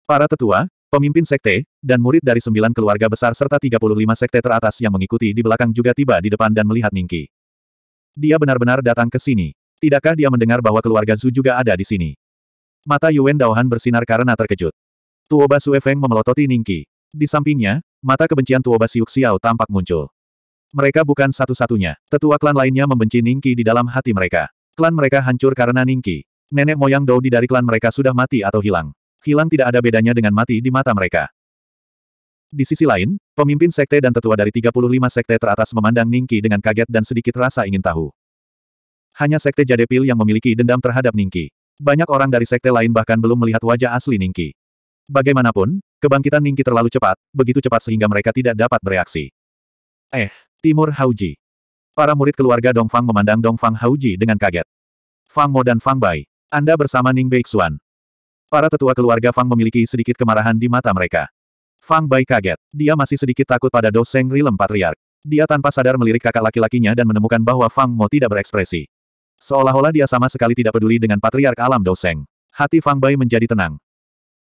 Para tetua, pemimpin sekte, dan murid dari sembilan keluarga besar serta 35 sekte teratas yang mengikuti di belakang juga tiba di depan dan melihat Ning Qi. Dia benar-benar datang ke sini. Tidakkah dia mendengar bahwa keluarga Zhu juga ada di sini? Mata Yuan Daohan bersinar karena terkejut. Tuoba Sue Feng memelototi Qi. Di sampingnya, mata kebencian Tuoba Siuk Xiao tampak muncul. Mereka bukan satu-satunya. Tetua klan lainnya membenci Ning Qi di dalam hati mereka. Klan mereka hancur karena Ning Qi. Nenek moyang Doudi dari klan mereka sudah mati atau hilang. Hilang tidak ada bedanya dengan mati di mata mereka. Di sisi lain, pemimpin sekte dan tetua dari 35 sekte teratas memandang Ningki dengan kaget dan sedikit rasa ingin tahu. Hanya sekte Jadepil yang memiliki dendam terhadap Ningki. Banyak orang dari sekte lain bahkan belum melihat wajah asli Ningki. Bagaimanapun, kebangkitan Ningki terlalu cepat, begitu cepat sehingga mereka tidak dapat bereaksi. Eh, Timur Hauji. Para murid keluarga Dongfang memandang Dongfang Hauji dengan kaget. Fang Mo dan Fang Bai. Anda bersama Ning Beixuan. Para tetua keluarga Fang memiliki sedikit kemarahan di mata mereka. Fang Bai kaget. Dia masih sedikit takut pada doseng Rilem Patriark. Dia tanpa sadar melirik kakak laki-lakinya dan menemukan bahwa Fang Mo tidak berekspresi. Seolah-olah dia sama sekali tidak peduli dengan Patriark Alam doseng. Hati Fang Bai menjadi tenang.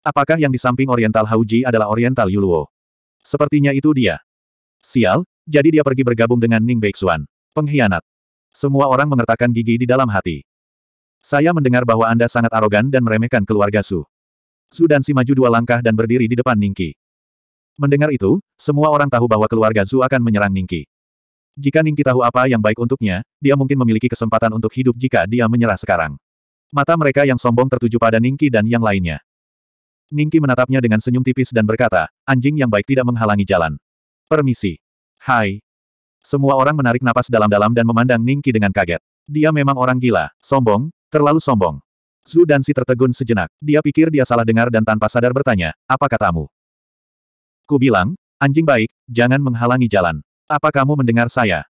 Apakah yang di samping Oriental Hauji adalah Oriental Yuluo? Sepertinya itu dia. Sial, jadi dia pergi bergabung dengan Ning Beixuan. Pengkhianat. Semua orang mengertakkan gigi di dalam hati. Saya mendengar bahwa Anda sangat arogan dan meremehkan keluarga Su. Su dan si maju dua langkah dan berdiri di depan Ningki. Mendengar itu, semua orang tahu bahwa keluarga Su akan menyerang Ningki. Jika Ningki tahu apa yang baik untuknya, dia mungkin memiliki kesempatan untuk hidup jika dia menyerah sekarang. Mata mereka yang sombong tertuju pada Ningki dan yang lainnya. Ningki menatapnya dengan senyum tipis dan berkata, anjing yang baik tidak menghalangi jalan. Permisi. Hai. Semua orang menarik napas dalam-dalam dan memandang Ningki dengan kaget. Dia memang orang gila, sombong, Terlalu sombong. Zhu dan si tertegun sejenak. Dia pikir dia salah dengar dan tanpa sadar bertanya, apa katamu? Ku bilang, anjing baik, jangan menghalangi jalan. Apa kamu mendengar saya?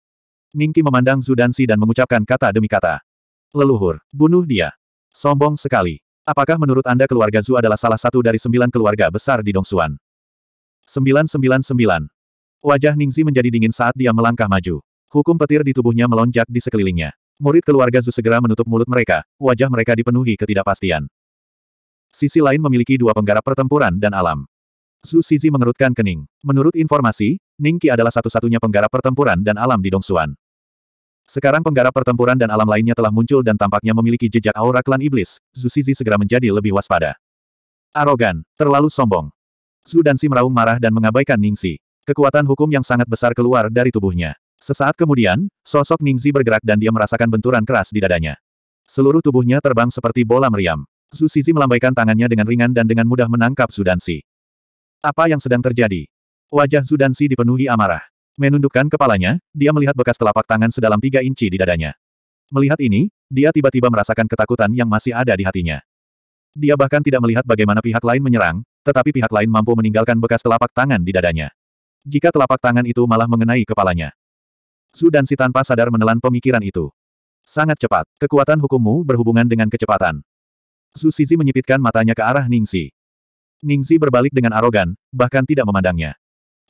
Ningki memandang Zhu si dan mengucapkan kata demi kata. Leluhur, bunuh dia. Sombong sekali. Apakah menurut Anda keluarga Zhu adalah salah satu dari sembilan keluarga besar di Dongsuan? 999. Wajah Ningzi menjadi dingin saat dia melangkah maju. Hukum petir di tubuhnya melonjak di sekelilingnya. Murid keluarga Zu segera menutup mulut mereka, wajah mereka dipenuhi ketidakpastian. Sisi lain memiliki dua penggarap pertempuran dan alam. Zu Sizi mengerutkan kening. Menurut informasi, Ningki adalah satu-satunya penggarap pertempuran dan alam di Dongsuan. Sekarang penggarap pertempuran dan alam lainnya telah muncul dan tampaknya memiliki jejak aura klan iblis, Zu Sizi segera menjadi lebih waspada. Arogan, terlalu sombong. Zu dan Si meraung marah dan mengabaikan Qi. Kekuatan hukum yang sangat besar keluar dari tubuhnya. Sesaat kemudian, sosok Ningzi bergerak dan dia merasakan benturan keras di dadanya. Seluruh tubuhnya terbang seperti bola meriam. Zhu Sisi melambaikan tangannya dengan ringan dan dengan mudah menangkap Sudansi. Apa yang sedang terjadi? Wajah Sudansi dipenuhi amarah. Menundukkan kepalanya, dia melihat bekas telapak tangan sedalam tiga inci di dadanya. Melihat ini, dia tiba-tiba merasakan ketakutan yang masih ada di hatinya. Dia bahkan tidak melihat bagaimana pihak lain menyerang, tetapi pihak lain mampu meninggalkan bekas telapak tangan di dadanya. Jika telapak tangan itu malah mengenai kepalanya, Su dan Si tanpa sadar menelan pemikiran itu. Sangat cepat, kekuatan hukummu berhubungan dengan kecepatan. Su Sizi menyipitkan matanya ke arah Ningxi. Ningxi berbalik dengan arogan, bahkan tidak memandangnya.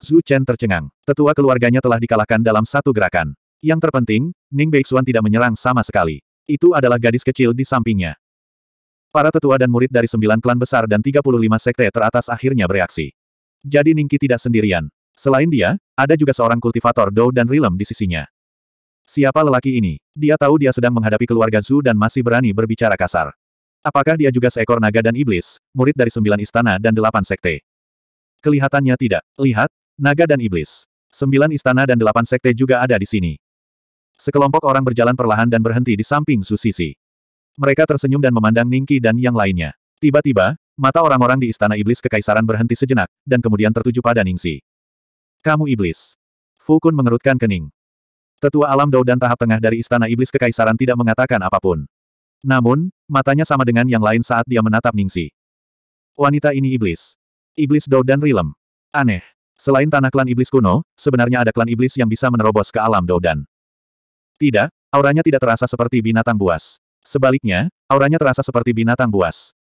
Su Chen tercengang. Tetua keluarganya telah dikalahkan dalam satu gerakan. Yang terpenting, Ning Beixuan tidak menyerang sama sekali. Itu adalah gadis kecil di sampingnya. Para tetua dan murid dari sembilan klan besar dan 35 sekte teratas akhirnya bereaksi. Jadi Ningki tidak sendirian. Selain dia, ada juga seorang kultivator Dou dan Rilem di sisinya. Siapa lelaki ini? Dia tahu dia sedang menghadapi keluarga Zhu dan masih berani berbicara kasar. Apakah dia juga seekor naga dan iblis, murid dari sembilan istana dan delapan sekte? Kelihatannya tidak. Lihat, naga dan iblis. Sembilan istana dan delapan sekte juga ada di sini. Sekelompok orang berjalan perlahan dan berhenti di samping Su Sisi. Mereka tersenyum dan memandang Ningki dan yang lainnya. Tiba-tiba, mata orang-orang di istana iblis kekaisaran berhenti sejenak, dan kemudian tertuju pada Ningsi. Kamu iblis. Fukun mengerutkan kening. Tetua alam Dao dan tahap tengah dari Istana Iblis Kekaisaran tidak mengatakan apapun. Namun, matanya sama dengan yang lain saat dia menatap Ningsi. Wanita ini iblis. Iblis Dao dan Rilem. Aneh. Selain tanah klan iblis kuno, sebenarnya ada klan iblis yang bisa menerobos ke alam Doudan. Tidak, auranya tidak terasa seperti binatang buas. Sebaliknya, auranya terasa seperti binatang buas.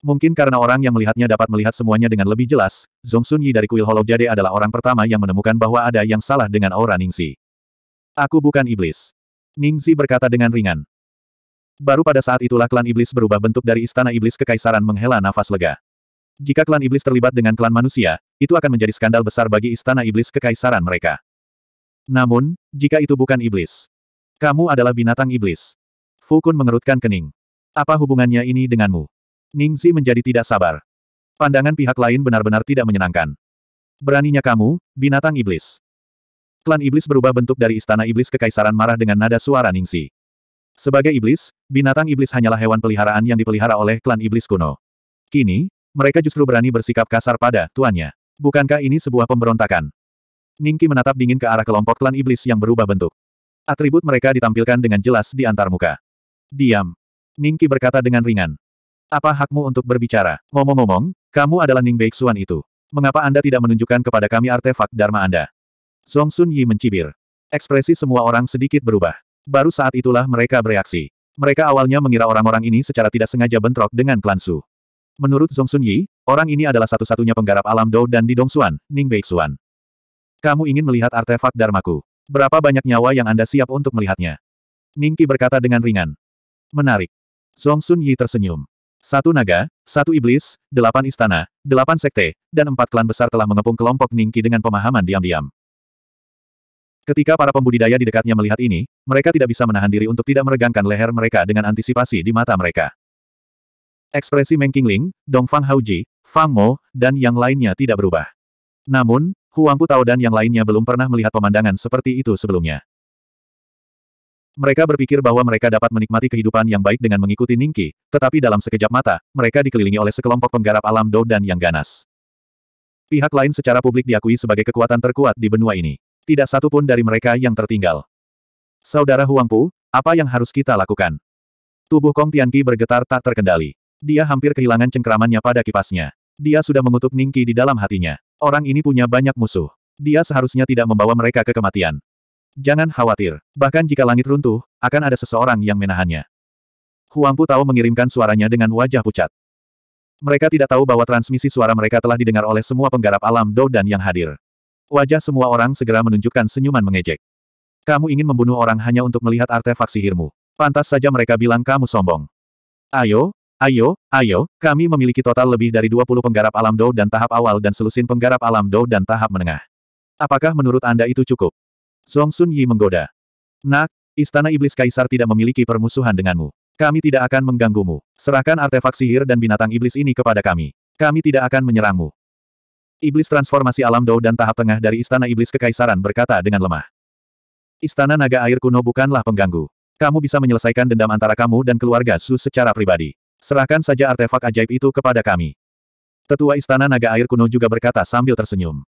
Mungkin karena orang yang melihatnya dapat melihat semuanya dengan lebih jelas, Zhong Sun Yi dari kuil Hollow Jade adalah orang pertama yang menemukan bahwa ada yang salah dengan aura Ningxi. Aku bukan iblis. Ningxi berkata dengan ringan. Baru pada saat itulah klan iblis berubah bentuk dari istana iblis kekaisaran menghela nafas lega. Jika klan iblis terlibat dengan klan manusia, itu akan menjadi skandal besar bagi istana iblis kekaisaran mereka. Namun, jika itu bukan iblis. Kamu adalah binatang iblis. Fukun mengerutkan kening. Apa hubungannya ini denganmu? Ningxi menjadi tidak sabar. Pandangan pihak lain benar-benar tidak menyenangkan. Beraninya kamu, binatang iblis. Klan iblis berubah bentuk dari istana iblis kekaisaran marah dengan nada suara Ningxi. Sebagai iblis, binatang iblis hanyalah hewan peliharaan yang dipelihara oleh klan iblis kuno. Kini, mereka justru berani bersikap kasar pada tuannya. Bukankah ini sebuah pemberontakan? Ningki menatap dingin ke arah kelompok klan iblis yang berubah bentuk. Atribut mereka ditampilkan dengan jelas di antar muka. Diam. Ningki berkata dengan ringan. Apa hakmu untuk berbicara? Ngomong-ngomong, kamu adalah Ning Beixuan itu. Mengapa Anda tidak menunjukkan kepada kami artefak Dharma Anda? Song Sun Yi mencibir. Ekspresi semua orang sedikit berubah. Baru saat itulah mereka bereaksi. Mereka awalnya mengira orang-orang ini secara tidak sengaja bentrok dengan klan Su. Menurut Song Sun Yi, orang ini adalah satu-satunya penggarap alam Dou dan di Suan, Ning Beixuan. Kamu ingin melihat artefak Dharmaku. Berapa banyak nyawa yang Anda siap untuk melihatnya? Ning Ningki berkata dengan ringan. Menarik. Song Sun Yi tersenyum. Satu naga, satu iblis, delapan istana, delapan sekte, dan empat klan besar telah mengepung kelompok Ningki dengan pemahaman diam-diam. Ketika para pembudidaya di dekatnya melihat ini, mereka tidak bisa menahan diri untuk tidak meregangkan leher mereka dengan antisipasi di mata mereka. Ekspresi Meng Qingling, Dongfang Haoji, Fang Mo, dan yang lainnya tidak berubah. Namun, Pu Tao dan yang lainnya belum pernah melihat pemandangan seperti itu sebelumnya. Mereka berpikir bahwa mereka dapat menikmati kehidupan yang baik dengan mengikuti Ningki, tetapi dalam sekejap mata, mereka dikelilingi oleh sekelompok penggarap alam Dou dan yang ganas. Pihak lain secara publik diakui sebagai kekuatan terkuat di benua ini. Tidak satu pun dari mereka yang tertinggal. Saudara Huang Pu, apa yang harus kita lakukan? Tubuh Kong Tianqi bergetar tak terkendali. Dia hampir kehilangan cengkeramannya pada kipasnya. Dia sudah mengutuk Ningki di dalam hatinya. Orang ini punya banyak musuh. Dia seharusnya tidak membawa mereka ke kematian. Jangan khawatir, bahkan jika langit runtuh, akan ada seseorang yang menahannya. Huang Pu tahu mengirimkan suaranya dengan wajah pucat. Mereka tidak tahu bahwa transmisi suara mereka telah didengar oleh semua penggarap alam Dou dan yang hadir. Wajah semua orang segera menunjukkan senyuman mengejek. Kamu ingin membunuh orang hanya untuk melihat artefak sihirmu. Pantas saja mereka bilang kamu sombong. Ayo, ayo, ayo, kami memiliki total lebih dari 20 penggarap alam Dou dan tahap awal dan selusin penggarap alam Dou dan tahap menengah. Apakah menurut Anda itu cukup? Song Sun Yi menggoda. Nak, Istana Iblis Kaisar tidak memiliki permusuhan denganmu. Kami tidak akan mengganggumu. Serahkan artefak sihir dan binatang iblis ini kepada kami. Kami tidak akan menyerangmu. Iblis transformasi alam Dou dan tahap tengah dari Istana Iblis Kekaisaran berkata dengan lemah. Istana Naga Air Kuno bukanlah pengganggu. Kamu bisa menyelesaikan dendam antara kamu dan keluarga Su secara pribadi. Serahkan saja artefak ajaib itu kepada kami. Tetua Istana Naga Air Kuno juga berkata sambil tersenyum.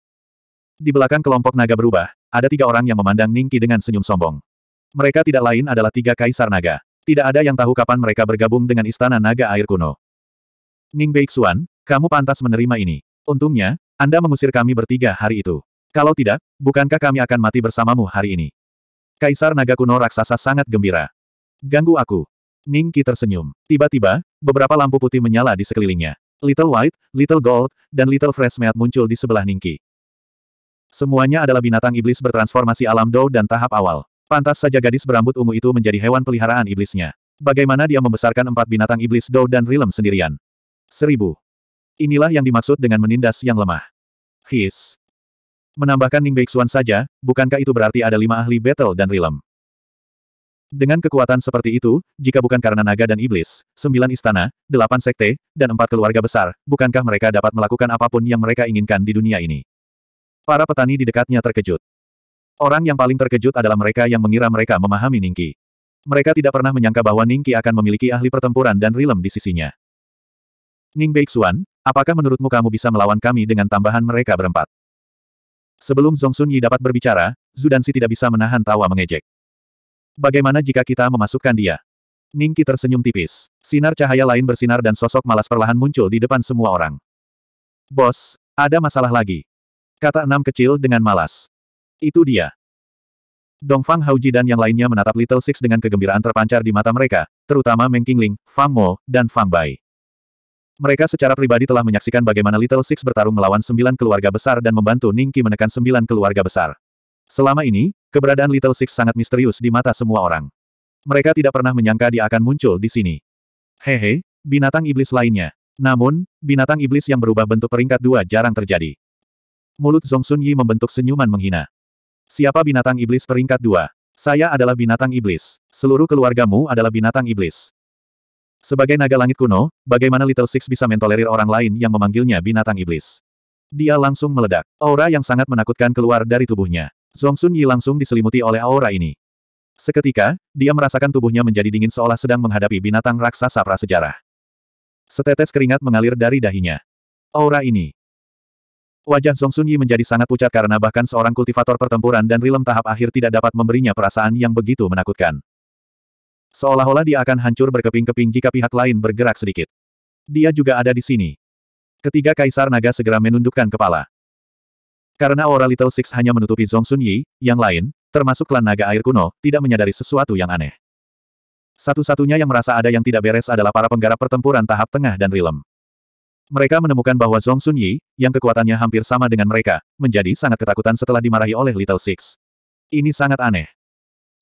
Di belakang kelompok naga berubah, ada tiga orang yang memandang Ningki dengan senyum sombong. Mereka tidak lain adalah tiga kaisar naga. Tidak ada yang tahu kapan mereka bergabung dengan istana naga air kuno. Ning Beixuan, kamu pantas menerima ini. Untungnya, Anda mengusir kami bertiga hari itu. Kalau tidak, bukankah kami akan mati bersamamu hari ini? Kaisar naga kuno raksasa sangat gembira. Ganggu aku. Ningki tersenyum. Tiba-tiba, beberapa lampu putih menyala di sekelilingnya. Little White, Little Gold, dan Little Fresh Meat muncul di sebelah Ningki. Semuanya adalah binatang iblis bertransformasi alam Dou dan tahap awal. Pantas saja gadis berambut ungu itu menjadi hewan peliharaan iblisnya. Bagaimana dia membesarkan empat binatang iblis Dou dan Rilem sendirian? Seribu. Inilah yang dimaksud dengan menindas yang lemah. His. Menambahkan Ning Beixuan saja, bukankah itu berarti ada lima ahli battle dan Rilem? Dengan kekuatan seperti itu, jika bukan karena naga dan iblis, sembilan istana, delapan sekte, dan empat keluarga besar, bukankah mereka dapat melakukan apapun yang mereka inginkan di dunia ini? Para petani di dekatnya terkejut. Orang yang paling terkejut adalah mereka yang mengira mereka memahami Ningki. Mereka tidak pernah menyangka bahwa Ningki akan memiliki ahli pertempuran dan rilem di sisinya. Ning Beixuan, apakah menurutmu kamu bisa melawan kami dengan tambahan mereka berempat? Sebelum Zhong Sun Yi dapat berbicara, Zhu Si tidak bisa menahan tawa mengejek. Bagaimana jika kita memasukkan dia? Ningki tersenyum tipis. Sinar cahaya lain bersinar dan sosok malas perlahan muncul di depan semua orang. Bos, ada masalah lagi. Kata enam kecil dengan malas. Itu dia. Dongfang Hauji dan yang lainnya menatap Little Six dengan kegembiraan terpancar di mata mereka, terutama Meng Qingling, Fang Mo, dan Fang Bai. Mereka secara pribadi telah menyaksikan bagaimana Little Six bertarung melawan sembilan keluarga besar dan membantu Ning Qi menekan sembilan keluarga besar. Selama ini, keberadaan Little Six sangat misterius di mata semua orang. Mereka tidak pernah menyangka dia akan muncul di sini. Hehe, binatang iblis lainnya. Namun, binatang iblis yang berubah bentuk peringkat dua jarang terjadi. Mulut Zongsun Yi membentuk senyuman menghina. Siapa binatang iblis peringkat dua? Saya adalah binatang iblis. Seluruh keluargamu adalah binatang iblis. Sebagai naga langit kuno, bagaimana Little Six bisa mentolerir orang lain yang memanggilnya binatang iblis? Dia langsung meledak. Aura yang sangat menakutkan keluar dari tubuhnya. Zongsun Yi langsung diselimuti oleh aura ini. Seketika, dia merasakan tubuhnya menjadi dingin seolah sedang menghadapi binatang raksasa prasejarah. Setetes keringat mengalir dari dahinya. Aura ini, Wajah Zhong Sunyi menjadi sangat pucat karena bahkan seorang kultivator pertempuran dan rilem tahap akhir tidak dapat memberinya perasaan yang begitu menakutkan. Seolah-olah dia akan hancur berkeping-keping jika pihak lain bergerak sedikit. Dia juga ada di sini. Ketiga Kaisar Naga segera menundukkan kepala. Karena aura Little Six hanya menutupi Zhong Sunyi, yang lain, termasuk klan naga air kuno, tidak menyadari sesuatu yang aneh. Satu-satunya yang merasa ada yang tidak beres adalah para penggarap pertempuran tahap tengah dan rilem. Mereka menemukan bahwa Zhong Sun Yi, yang kekuatannya hampir sama dengan mereka, menjadi sangat ketakutan setelah dimarahi oleh Little Six. Ini sangat aneh.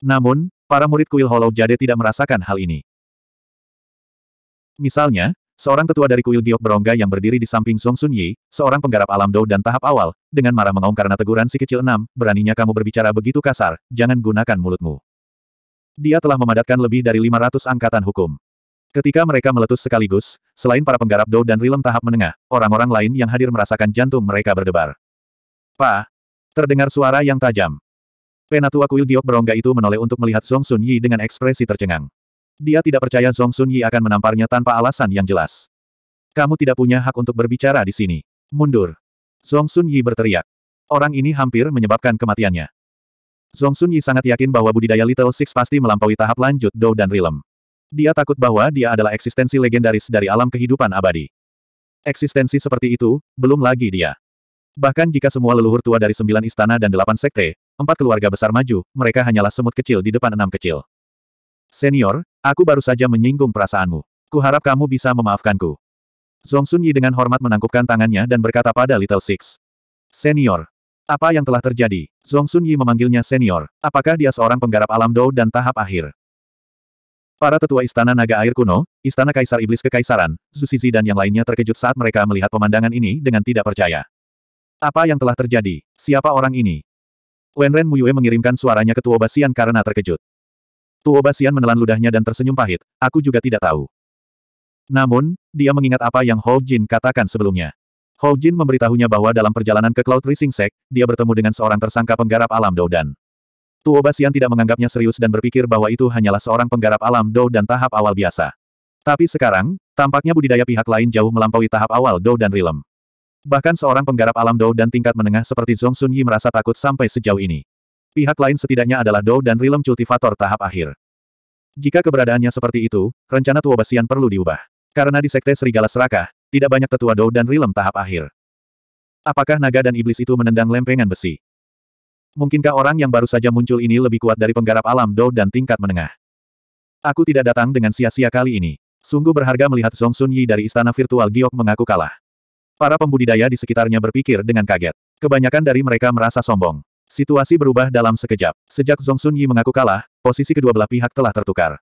Namun, para murid kuil Hollow Jade tidak merasakan hal ini. Misalnya, seorang tetua dari kuil Giok Berongga yang berdiri di samping Zhong Sun Yi, seorang penggarap alam Dou dan tahap awal, dengan marah mengaum karena teguran si kecil enam, beraninya kamu berbicara begitu kasar, jangan gunakan mulutmu. Dia telah memadatkan lebih dari 500 angkatan hukum. Ketika mereka meletus sekaligus, selain para penggarap Dou dan Rilem tahap menengah, orang-orang lain yang hadir merasakan jantung mereka berdebar. Pa! Terdengar suara yang tajam. Penatua kuil giok berongga itu menoleh untuk melihat Zhong Sun Yi dengan ekspresi tercengang. Dia tidak percaya Zhong Sun Yi akan menamparnya tanpa alasan yang jelas. Kamu tidak punya hak untuk berbicara di sini. Mundur. Zhong Sun Yi berteriak. Orang ini hampir menyebabkan kematiannya. Zhong Sun Yi sangat yakin bahwa budidaya Little Six pasti melampaui tahap lanjut Dou dan Rilem. Dia takut bahwa dia adalah eksistensi legendaris dari alam kehidupan abadi. Eksistensi seperti itu, belum lagi dia. Bahkan jika semua leluhur tua dari sembilan istana dan delapan sekte, empat keluarga besar maju, mereka hanyalah semut kecil di depan enam kecil. Senior, aku baru saja menyinggung perasaanmu. Kuharap kamu bisa memaafkanku. Zhong Sun Yi dengan hormat menangkupkan tangannya dan berkata pada Little Six. Senior. Apa yang telah terjadi? Zhong Sun Yi memanggilnya senior. Apakah dia seorang penggarap alam Dou dan tahap akhir? Para tetua istana naga air kuno, istana kaisar iblis kekaisaran, Zusizi dan yang lainnya terkejut saat mereka melihat pemandangan ini dengan tidak percaya. Apa yang telah terjadi? Siapa orang ini? Wenren Muyue mengirimkan suaranya ke Tuo Basian karena terkejut. Tuo Basian menelan ludahnya dan tersenyum pahit, aku juga tidak tahu. Namun, dia mengingat apa yang Hou Jin katakan sebelumnya. Hou Jin memberitahunya bahwa dalam perjalanan ke Cloud Rising Sect, dia bertemu dengan seorang tersangka penggarap alam Doudan. Tuo Basian tidak menganggapnya serius dan berpikir bahwa itu hanyalah seorang penggarap alam Dou dan tahap awal biasa. Tapi sekarang, tampaknya budidaya pihak lain jauh melampaui tahap awal Dou dan Rilem. Bahkan seorang penggarap alam Dou dan tingkat menengah seperti Zhong Sun Yi merasa takut sampai sejauh ini. Pihak lain setidaknya adalah Dou dan Rilem kultivator tahap akhir. Jika keberadaannya seperti itu, rencana Tuo Basian perlu diubah. Karena di Sekte Serigala Serakah, tidak banyak tetua Dou dan Rilem tahap akhir. Apakah naga dan iblis itu menendang lempengan besi? mungkinkah orang yang baru saja muncul ini lebih kuat dari penggarap alam Dou dan tingkat menengah? Aku tidak datang dengan sia-sia kali ini. Sungguh berharga melihat Song Sun Yi dari istana virtual Giok mengaku kalah. Para pembudidaya di sekitarnya berpikir dengan kaget. Kebanyakan dari mereka merasa sombong. Situasi berubah dalam sekejap. Sejak Zong Sun Yi mengaku kalah, posisi kedua belah pihak telah tertukar.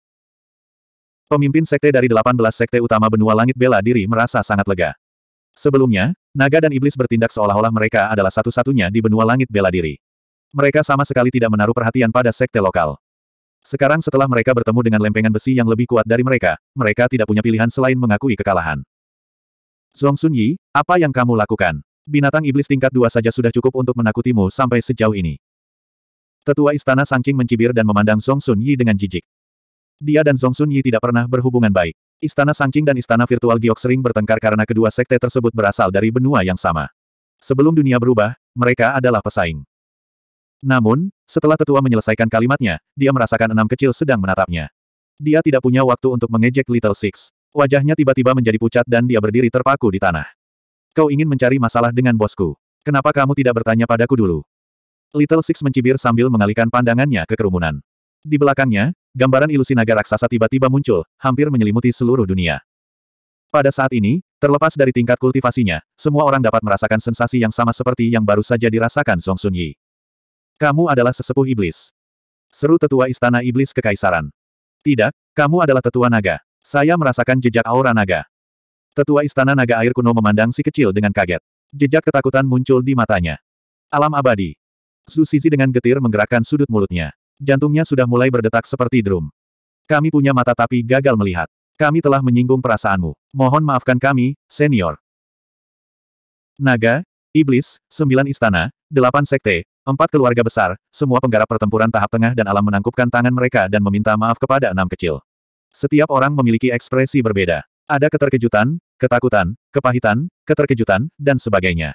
Pemimpin sekte dari 18 sekte utama benua langit bela diri merasa sangat lega. Sebelumnya, naga dan iblis bertindak seolah-olah mereka adalah satu-satunya di benua langit bela diri. Mereka sama sekali tidak menaruh perhatian pada sekte lokal. Sekarang setelah mereka bertemu dengan lempengan besi yang lebih kuat dari mereka, mereka tidak punya pilihan selain mengakui kekalahan. Zhong Yi, apa yang kamu lakukan? Binatang iblis tingkat dua saja sudah cukup untuk menakutimu sampai sejauh ini. Tetua istana Sangking mencibir dan memandang Zhong Yi dengan jijik. Dia dan Zhong Yi tidak pernah berhubungan baik. Istana Sangking dan istana virtual Giok sering bertengkar karena kedua sekte tersebut berasal dari benua yang sama. Sebelum dunia berubah, mereka adalah pesaing. Namun, setelah tetua menyelesaikan kalimatnya, dia merasakan enam kecil sedang menatapnya. Dia tidak punya waktu untuk mengejek Little Six. Wajahnya tiba-tiba menjadi pucat dan dia berdiri terpaku di tanah. Kau ingin mencari masalah dengan bosku. Kenapa kamu tidak bertanya padaku dulu? Little Six mencibir sambil mengalihkan pandangannya ke kerumunan. Di belakangnya, gambaran ilusi naga raksasa tiba-tiba muncul, hampir menyelimuti seluruh dunia. Pada saat ini, terlepas dari tingkat kultivasinya, semua orang dapat merasakan sensasi yang sama seperti yang baru saja dirasakan Song Sun Yi. Kamu adalah sesepuh iblis. Seru tetua istana iblis kekaisaran. Tidak, kamu adalah tetua naga. Saya merasakan jejak aura naga. Tetua istana naga air kuno memandang si kecil dengan kaget. Jejak ketakutan muncul di matanya. Alam abadi. Su Sisi dengan getir menggerakkan sudut mulutnya. Jantungnya sudah mulai berdetak seperti drum. Kami punya mata tapi gagal melihat. Kami telah menyinggung perasaanmu. Mohon maafkan kami, senior. Naga, Iblis, Sembilan Istana, Delapan Sekte, Empat keluarga besar, semua penggarap pertempuran tahap tengah dan alam menangkupkan tangan mereka dan meminta maaf kepada enam kecil. Setiap orang memiliki ekspresi berbeda. Ada keterkejutan, ketakutan, kepahitan, keterkejutan, dan sebagainya.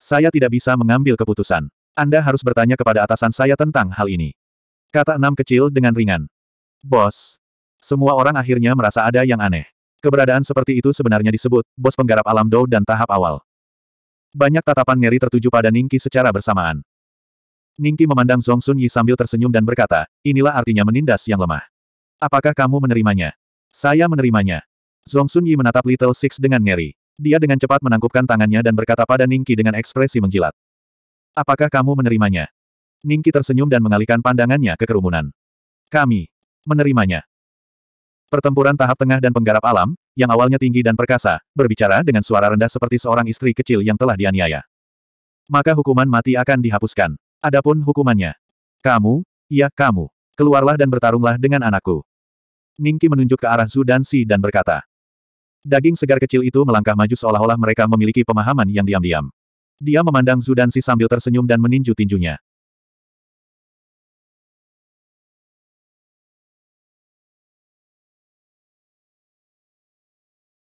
Saya tidak bisa mengambil keputusan. Anda harus bertanya kepada atasan saya tentang hal ini. Kata enam kecil dengan ringan. Bos. Semua orang akhirnya merasa ada yang aneh. Keberadaan seperti itu sebenarnya disebut, bos penggarap alam Dou dan tahap awal. Banyak tatapan ngeri tertuju pada Ningki secara bersamaan. Ningki memandang Zhong Sun Yi sambil tersenyum dan berkata, inilah artinya menindas yang lemah. Apakah kamu menerimanya? Saya menerimanya. Zhong Sun Yi menatap Little Six dengan ngeri. Dia dengan cepat menangkupkan tangannya dan berkata pada Ningki dengan ekspresi menjilat. Apakah kamu menerimanya? Ningki tersenyum dan mengalihkan pandangannya ke kerumunan. Kami menerimanya. Pertempuran tahap tengah dan penggarap alam, yang awalnya tinggi dan perkasa, berbicara dengan suara rendah seperti seorang istri kecil yang telah dianiaya. Maka hukuman mati akan dihapuskan. Adapun hukumannya. Kamu, ya kamu, keluarlah dan bertarunglah dengan anakku. Ningki menunjuk ke arah Zudansi dan Si dan berkata. Daging segar kecil itu melangkah maju seolah-olah mereka memiliki pemahaman yang diam-diam. Dia memandang Zudansi dan Si sambil tersenyum dan meninju tinjunya.